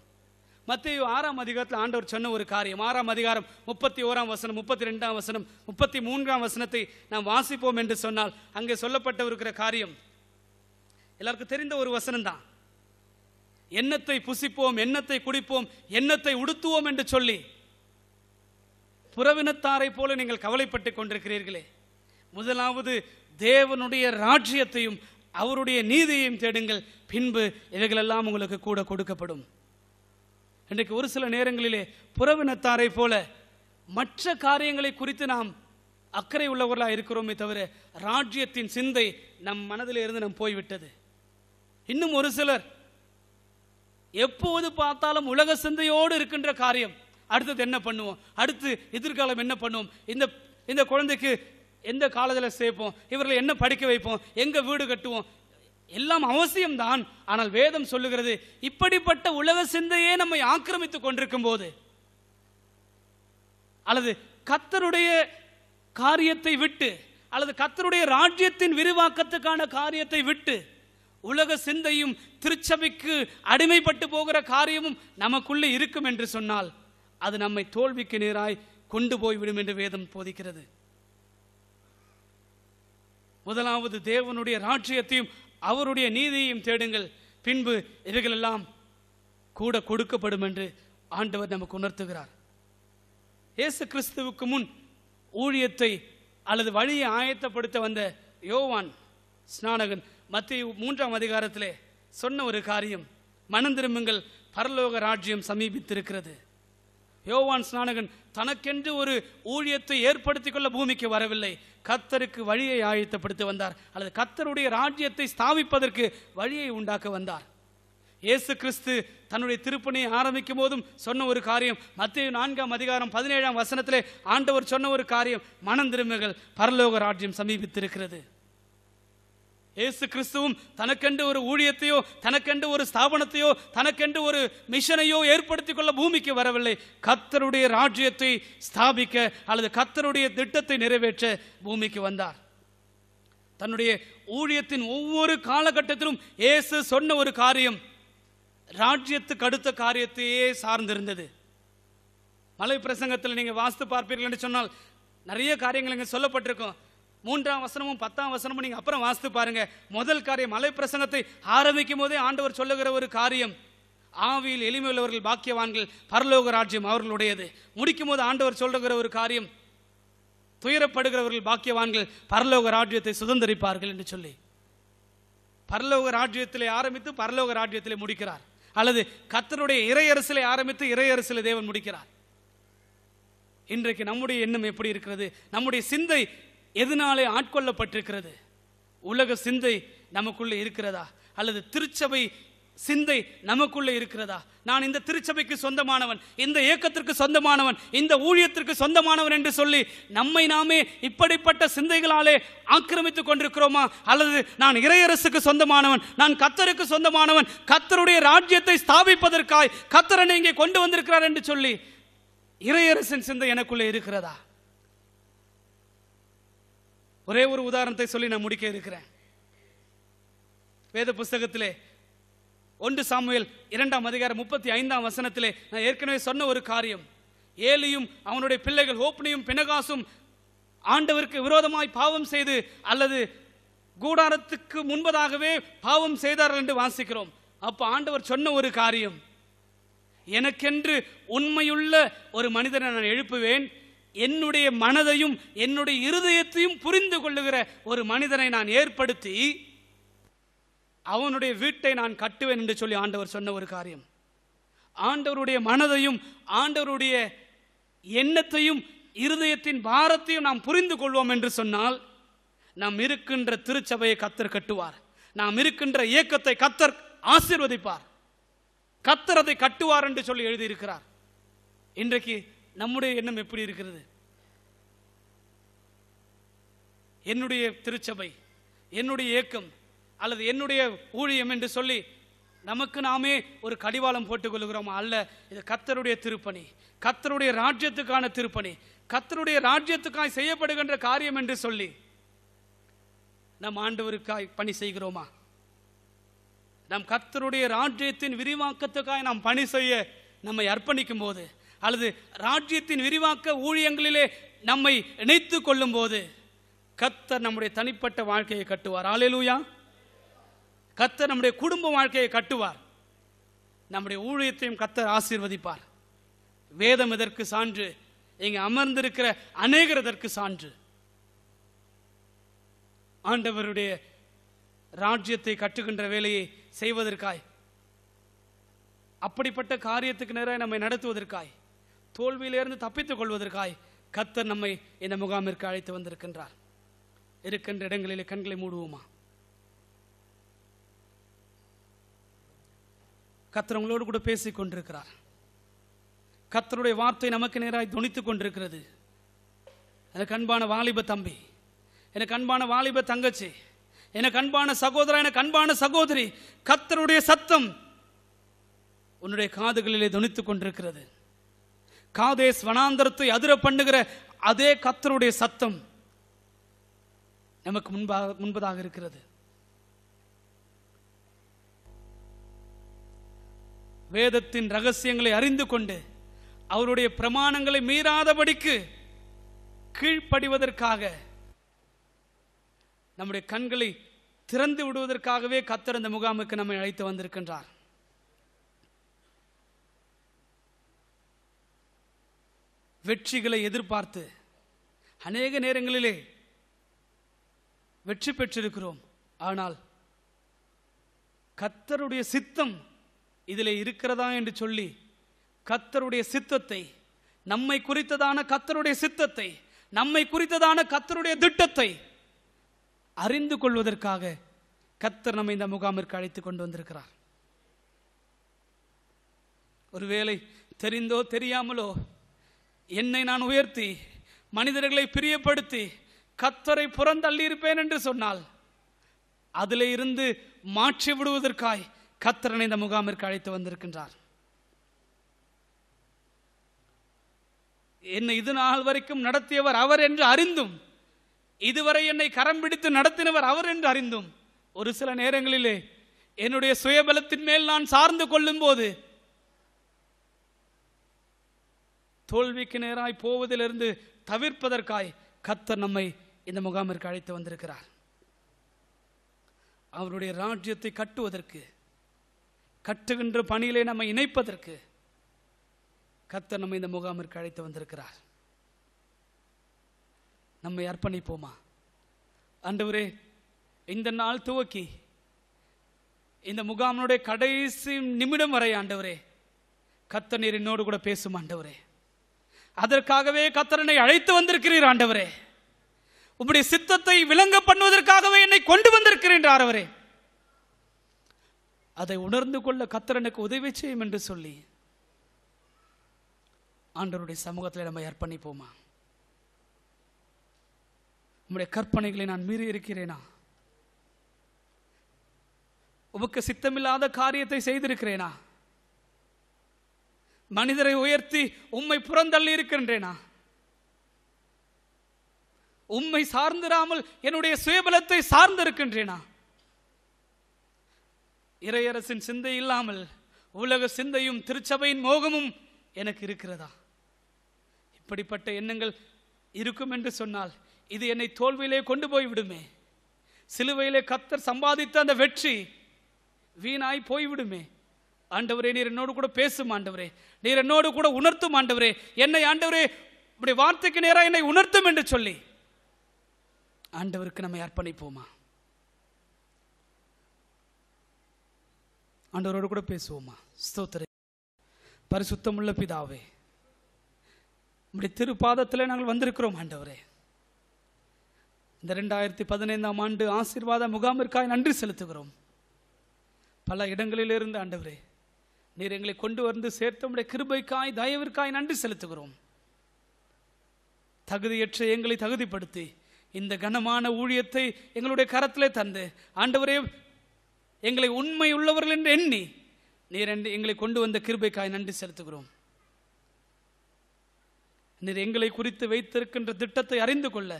மத்திய ஆறாம் அதிகாரத்தில் ஆண்டவர் சொன்ன ஒரு காரியம் ஆறாம் அதிகாரம் முப்பத்தி ஓராம் வசனம் முப்பத்தி ரெண்டாம் வசனம் முப்பத்தி மூன்றாம் வசனத்தை நாம் வாசிப்போம் என்று சொன்னால் அங்கே சொல்லப்பட்டு இருக்கிற காரியம் எல்லாருக்கும் தெரிந்த ஒரு வசனம் தான் எண்ணத்தை புசிப்போம் எண்ணத்தை குடிப்போம் எண்ணத்தை உடுத்துவோம் என்று சொல்லி புறவினத்தாரை போல நீங்கள் கவலைப்பட்டுக் கொண்டிருக்கிறீர்களே முதலாவது தேவனுடைய ராஜ்யத்தையும் அவருடைய நீதியையும் தேடுங்கள் பின்பு இவைகளெல்லாம் உங்களுக்கு கூட கொடுக்கப்படும் இன்றைக்கு ஒரு சில நேரங்களிலே புறவினத்தாரை போல மற்ற காரியங்களை குறித்து நாம் அக்கறை உள்ளவர்களாக இருக்கிறோமே தவிர ராஜ்யத்தின் சிந்தை நம் மனதில் இருந்து நம் போய்விட்டது இன்னும் ஒரு சிலர் எப்போது பார்த்தாலும் உலக சிந்தையோடு இருக்கின்ற காரியம் அடுத்தது என்ன பண்ணுவோம் அடுத்து எதிர்காலம் என்ன பண்ணுவோம் இந்த இந்த குழந்தைக்கு எந்த காலத்தில் சேர்ப்போம் இவர்களை என்ன படிக்க வைப்போம் எங்கே வீடு கட்டுவோம் எல்லாம் அவசியம்தான் ஆனால் வேதம் சொல்லுகிறது இப்படிப்பட்ட உலக சிந்தையே நம்மை ஆக்கிரமித்துக் கொண்டிருக்கும் போது அல்லது கத்தருடைய காரியத்தை விட்டு அல்லது கத்தருடைய ராஜ்யத்தின் விரிவாக்கத்துக்கான காரியத்தை விட்டு உலக சிந்தையும் திருச்சபைக்கு அடிமைப்பட்டு போகிற காரியமும் நமக்குள்ளே இருக்கும் என்று சொன்னால் அது நம்மை தோல்விக்கு நேராய் கொண்டு போய்விடும் என்று வேதம் போதிக்கிறது முதலாவது தேவனுடைய ராஜ்யத்தையும் அவருடைய நீதியையும் தேடுங்கள் பின்பு இவைகளெல்லாம் கூட கொடுக்கப்படும் என்று ஆண்டவர் நமக்கு உணர்த்துகிறார் இயேசு கிறிஸ்துவுக்கு முன் ஊழியத்தை அல்லது வழியை ஆயத்தப்படுத்த வந்த யோவான் ஸ்நானகன் மத்திய மூன்றாம் அதிகாரத்திலே சொன்ன ஒரு காரியம் மனம் திரும்புங்கள் பரலோக ராஜ்யம் சமீபித்திருக்கிறது யோவான் ஸ்நானகன் தனக்கென்று ஒரு ஊழியத்தை ஏற்படுத்திக் கொள்ள பூமிக்கு வரவில்லை கத்தருக்கு வழியை ஆயத்தப்படுத்த வந்தார் அல்லது கத்தருடைய ராஜ்யத்தை ஸ்தாபிப்பதற்கு வழியை உண்டாக்க வந்தார் இயேசு கிறிஸ்து தன்னுடைய திருப்பணியை ஆரம்பிக்கும் போதும் சொன்ன ஒரு காரியம் மத்திய நான்காம் அதிகாரம் பதினேழாம் வசனத்திலே ஆண்டவர் சொன்ன ஒரு காரியம் மனம் திரும்புகள் பரலோக ராஜ்யம் சமீபித்திருக்கிறது ஏசு கிறிஸ்துவும் தனக்கென்று ஒரு ஊழியத்தையோ தனக்கென்று ஒரு ஸ்தாபனத்தையோ தனக்கென்று ஒரு மிஷனையோ ஏற்படுத்தி கொள்ள பூமிக்கு வரவில்லை கத்தருடைய ராஜ்யத்தை ஸ்தாபிக்க அல்லது கத்தருடைய திட்டத்தை நிறைவேற்ற பூமிக்கு வந்தார் தன்னுடைய ஊழியத்தின் ஒவ்வொரு காலகட்டத்திலும் இயேசு சொன்ன ஒரு காரியம் ராஜ்யத்துக்கு அடுத்த காரியத்தையே சார்ந்திருந்தது மலை பிரசங்கத்தில் நீங்கள் வாஸ்து பார்ப்பீர்கள் என்று சொன்னால் நிறைய காரியங்கள் இங்கே சொல்லப்பட்டிருக்கும் மூன்றாம் வசனமும் பத்தாம் வசனமும் நீங்க அப்புறம் வாசித்து பாருங்க முதல் காரியம் மலை பிரசங்கத்தை ஆரம்பிக்கும் போதே ஆண்டவர் சொல்லுகிற ஒரு காரியம் ஆவியில் எளிமையுள்ளவர்கள் பாக்கியவான்கள் பரலோக ராஜ்யம் அவர்களுடையது முடிக்கும் போது ஆண்டவர் சொல்லுகிற ஒரு காரியம் துயரப்படுகிறவர்கள் பாக்கியவான்கள் பரலோக ராஜ்யத்தை சுதந்திரிப்பார்கள் என்று சொல்லி பரலோக ராஜ்யத்திலே ஆரம்பித்து பரலோக ராஜ்யத்திலே முடிக்கிறார் அல்லது கத்தனுடைய இறையரசிலே ஆரம்பித்து இறையரசிலே தேவன் முடிக்கிறார் இன்றைக்கு நம்முடைய எண்ணம் எப்படி இருக்கிறது நம்முடைய சிந்தை எதனாலே ஆட்கொள்ளப்பட்டிருக்கிறது உலக சிந்தை நமக்குள்ளே இருக்கிறதா அல்லது திருச்சபை சிந்தை நமக்குள்ளே இருக்கிறதா நான் இந்த திருச்சபைக்கு சொந்தமானவன் இந்த இயக்கத்திற்கு சொந்தமானவன் இந்த ஊழியத்திற்கு சொந்தமானவன் என்று சொல்லி நம்மை நாமே இப்படிப்பட்ட சிந்தைகளாலே ஆக்கிரமித்துக் கொண்டிருக்கிறோமா அல்லது நான் இறையரசுக்கு சொந்தமானவன் நான் கத்தருக்கு சொந்தமானவன் கத்தருடைய ராஜ்யத்தை ஸ்தாபிப்பதற்காய் கத்தரனை இங்கே கொண்டு வந்திருக்கிறார் என்று சொல்லி இறையரசின் சிந்தை எனக்குள்ளே இருக்கிறதா ஒரே ஒரு உதாரணத்தை சொல்லி நான் முடிக்க இருக்கிறேன் வேத புஸ்தகத்திலே ஒன்று சாமுவேல் இரண்டாம் அதிகாரம் முப்பத்தி ஐந்தாம் வசனத்திலே நான் ஏற்கனவே சொன்ன ஒரு காரியம் ஏலியும் அவனுடைய பிள்ளைகள் ஓப்னியும் பினகாசும் ஆண்டவருக்கு விரோதமாய் பாவம் செய்து அல்லது கூடாரத்துக்கு முன்பதாகவே பாவம் செய்தார்கள் என்று வாசிக்கிறோம் அப்போ ஆண்டவர் சொன்ன ஒரு காரியம் எனக்கென்று உண்மையுள்ள ஒரு மனிதனை நான் எழுப்புவேன் என்னுடைய மனதையும் என்னுடைய இருதயத்தையும் புரிந்து கொள்ளுகிற ஒரு மனிதனை நான் ஏற்படுத்தி அவனுடைய வீட்டை நான் கட்டுவேன் என்று சொல்லி ஆண்டவர் சொன்ன ஒரு காரியம் ஆண்டவருடைய மனதையும் ஆண்டவருடைய எண்ணத்தையும் இருதயத்தின் பாரத்தையும் நாம் புரிந்து கொள்வோம் என்று சொன்னால் நாம் இருக்கின்ற திருச்சபையை கத்தர் கட்டுவார் நாம் இருக்கின்ற இயக்கத்தை கத்தர் ஆசிர்வதிப்பார் கத்தர் அதை கட்டுவார் என்று சொல்லி எழுதியிருக்கிறார் இன்றைக்கு நம்முடைய எண்ணம் எப்படி இருக்கிறது என்னுடைய திருச்சபை என்னுடைய இயக்கம் அல்லது என்னுடைய ஊழியம் என்று சொல்லி நமக்கு நாமே ஒரு கடிவாளம் போட்டுக்கொள்கிறோம் அல்ல இது கத்தருடைய திருப்பணி கத்தருடைய ராஜ்யத்துக்கான திருப்பணி கத்தருடைய ராஜ்யத்துக்காய் செய்யப்படுகின்ற காரியம் என்று சொல்லி நம் ஆண்டவருக்காய் பணி செய்கிறோமா நம் கத்தருடைய ராஜ்யத்தின் விரிவாக்கத்துக்காக நாம் பணி செய்ய நம்மை அர்ப்பணிக்கும் போது அல்லது ராஜ்யத்தின் விரிவாக்க ஊழியங்களிலே நம்மை இணைத்து கொள்ளும் போது கத்தர் நம்முடைய தனிப்பட்ட வாழ்க்கையை கட்டுவார் ஆலேலூயா கத்தர் நம்முடைய குடும்ப வாழ்க்கையை கட்டுவார் நம்முடைய ஊழியத்தையும் கத்தர் ஆசீர்வதிப்பார் வேதம் இதற்கு சான்று இங்கு அமர்ந்திருக்கிற அநேகர் இதற்கு சான்று ஆண்டவருடைய ராஜ்யத்தை கட்டுகின்ற வேலையை செய்வதற்காய் அப்படிப்பட்ட காரியத்துக்கு நேராக நம்மை நடத்துவதற்காய் தோல்வியிலிருந்து தப்பித்துக் கொள்வதற்காய் கத்தர் நம்மை இந்த முகாமிற்கு அழைத்து வந்திருக்கின்றார் இருக்கின்ற இடங்களிலே கண்களை மூடுவோமா கத்தர் உங்களோடு கூட பேசிக் கொண்டிருக்கிறார் கத்தருடைய வார்த்தை நமக்கு நேராய் துணித்துக் கொண்டிருக்கிறது எனக்கு அன்பான வாலிப தம்பி எனக்கு அன்பான வாலிப தங்கச்சி எனக்கு அன்பான சகோதரா எனக்கு அன்பான சகோதரி கத்தருடைய சத்தம் உன்னுடைய காதுகளிலே துணித்துக் கொண்டிருக்கிறது காதேஸ் வனாந்தரத்தை அதிர பண்ணுகிற அதே கத்தருடைய சத்தம் நமக்கு முன்பாக முன்பதாக இருக்கிறது வேதத்தின் ரகசியங்களை அறிந்து கொண்டு அவருடைய பிரமாணங்களை மீறாதபடிக்கு கீழ்ப்படிவதற்காக நம்முடைய கண்களை திறந்து விடுவதற்காகவே கத்தர் அந்த முகாமுக்கு நம்மை அழைத்து வந்திருக்கின்றார் வெற்றிகளை எதிர்பார்த்து அநேக நேரங்களிலே வெற்றி பெற்றிருக்கிறோம் ஆனால் கத்தருடைய சித்தம் இதில் இருக்கிறதா என்று சொல்லி கத்தருடைய சித்தத்தை நம்மை குறித்ததான கத்தருடைய சித்தத்தை நம்மை குறித்ததான கத்தருடைய திட்டத்தை அறிந்து கொள்வதற்காக கத்தர் நம்ம இந்த முகாமிற்கு அழைத்து கொண்டு வந்திருக்கிறார் ஒருவேளை தெரிந்தோ தெரியாமலோ என்னை நான் உயர்த்தி மனிதர்களை பிரியப்படுத்தி கத்தரை புறந்தள்ளியிருப்பேன் என்று சொன்னால் அதில் இருந்து மாற்றி விடுவதற்காய் கத்தரனை இந்த முகாமிற்கு அழைத்து வந்திருக்கின்றார் என்னை இது நாள் வரைக்கும் நடத்தியவர் அவர் என்று அறிந்தும் இதுவரை என்னை கரம் பிடித்து நடத்தினவர் அவர் என்று அறிந்தும் ஒரு சில நேரங்களிலே என்னுடைய சுயபலத்தின் மேல் நான் சார்ந்து கொள்ளும் போது தோல்விக்கு நேராய் போவதிலிருந்து தவிர்ப்பதற்காய் கத்தர் நம்மை இந்த முகாமிற்கு அழைத்து வந்திருக்கிறார் அவருடைய ராஜ்யத்தை கட்டுவதற்கு கட்டுகின்ற பணியிலே நம்மை இணைப்பதற்கு கத்தர் நம்மை இந்த முகாமிற்கு அழைத்து வந்திருக்கிறார் நம்மை அர்ப்பணிப்போமா அண்டவரே இந்த நாள் துவக்கி இந்த முகாமினுடைய கடைசி நிமிடம் வரை ஆண்டவரே கத்த என்னோடு கூட பேசும் ஆண்டவரே அதற்காகவே கத்தரனை அழைத்து வந்திருக்கிறீர் ஆண்டவரே உம்முடைய சித்தத்தை விளங்க பண்ணுவதற்காகவே என்னை கொண்டு வந்திருக்கிறேன் ஆண்டவரே அதை உணர்ந்து கொள்ள கத்தரனுக்கு உதவி செய்யும் என்று சொல்லி ஆண்டவருடைய சமூகத்தில் நம்ம அர்ப்பணிப்போமா உம்முடைய கற்பனைகளை நான் மீறி இருக்கிறேனா உமக்கு சித்தமில்லாத காரியத்தை செய்திருக்கிறேனா மனிதரை உயர்த்தி உம்மை புறந்தள்ளி இருக்கின்றேனா உம்மை சார்ந்திராமல் என்னுடைய சுயபலத்தை சார்ந்திருக்கின்றேனா இறையரசின் சிந்தை இல்லாமல் உலக சிந்தையும் திருச்சபையின் மோகமும் எனக்கு இருக்கிறதா இப்படிப்பட்ட எண்ணங்கள் இருக்கும் என்று சொன்னால் இது என்னை தோல்வியிலே கொண்டு போய் விடுமே சிலுவையிலே கத்தர் சம்பாதித்த அந்த வெற்றி வீணாய் போய்விடுமே ஆண்டவரே நீர் என்னோடு கூட பேசும் ஆண்டவரே நீர் என்னோடு கூட உணர்த்தும் ஆண்டவரே என்னை ஆண்டவரே இப்படி வார்த்தைக்கு நேராக என்னை உணர்த்தும் என்று சொல்லி ஆண்டவருக்கு நம்ம அர்ப்பணிப்போமா ஆண்டவரோடு கூட பேசுவோமா ஸ்தோத்திர பரிசுத்தமுள்ள பிதாவே இப்படி திருப்பாதத்தில் நாங்கள் வந்திருக்கிறோம் ஆண்டவரே இந்த ரெண்டாயிரத்தி பதினைந்தாம் ஆண்டு ஆசீர்வாத முகாமிற்காக நன்றி செலுத்துகிறோம் பல இடங்களிலிருந்து ஆண்டவரே நீர் எங்களை கொண்டு வந்து சேர்த்தமுடைய கிருபைக்காய் தயவிற்காய் நன்றி செலுத்துகிறோம் தகுதியற்ற எங்களை தகுதிப்படுத்தி இந்த கனமான ஊழியத்தை எங்களுடைய கரத்திலே தந்து ஆண்டவரே எங்களை உண்மை உள்ளவர்கள் என்று எண்ணி நீர் எங்களை கொண்டு வந்த கிருபைக்காய் நன்றி செலுத்துகிறோம் நீர் எங்களை குறித்து வைத்திருக்கின்ற திட்டத்தை அறிந்து கொள்ள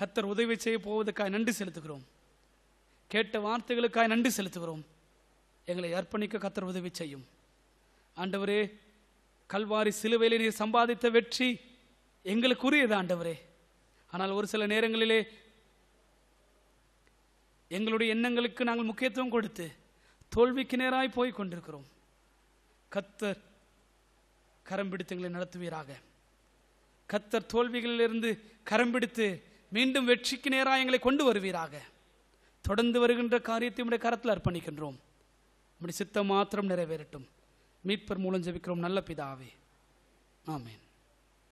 கத்தர் உதவி செய்ய போவதற்காக நன்றி செலுத்துகிறோம் கேட்ட வார்த்தைகளுக்காக நன்றி செலுத்துகிறோம் எங்களை அர்ப்பணிக்க கத்தர் உதவி செய்யும் ஆண்டவரே கல்வாரி சிலுவையில் நீர் சம்பாதித்த வெற்றி எங்களுக்குரியது ஆண்டவரே ஆனால் ஒரு சில நேரங்களிலே எங்களுடைய எண்ணங்களுக்கு நாங்கள் முக்கியத்துவம் கொடுத்து தோல்விக்கு நேராய் போய் கொண்டிருக்கிறோம் கத்தர் கரம் பிடித்து எங்களை நடத்துவீராக கத்தர் தோல்விகளிலிருந்து கரம் பிடித்து மீண்டும் வெற்றிக்கு நேராக எங்களை கொண்டு வருவீராக தொடர்ந்து வருகின்ற காரியத்தை உடைய கரத்தில் அர்ப்பணிக்கின்றோம் அப்படி சித்தம் மாத்திரம் நிறைவேறட்டும் மீட்பர் மூலம் ஜபிக்கிறோம் நல்ல பிதாவே ஆமேன்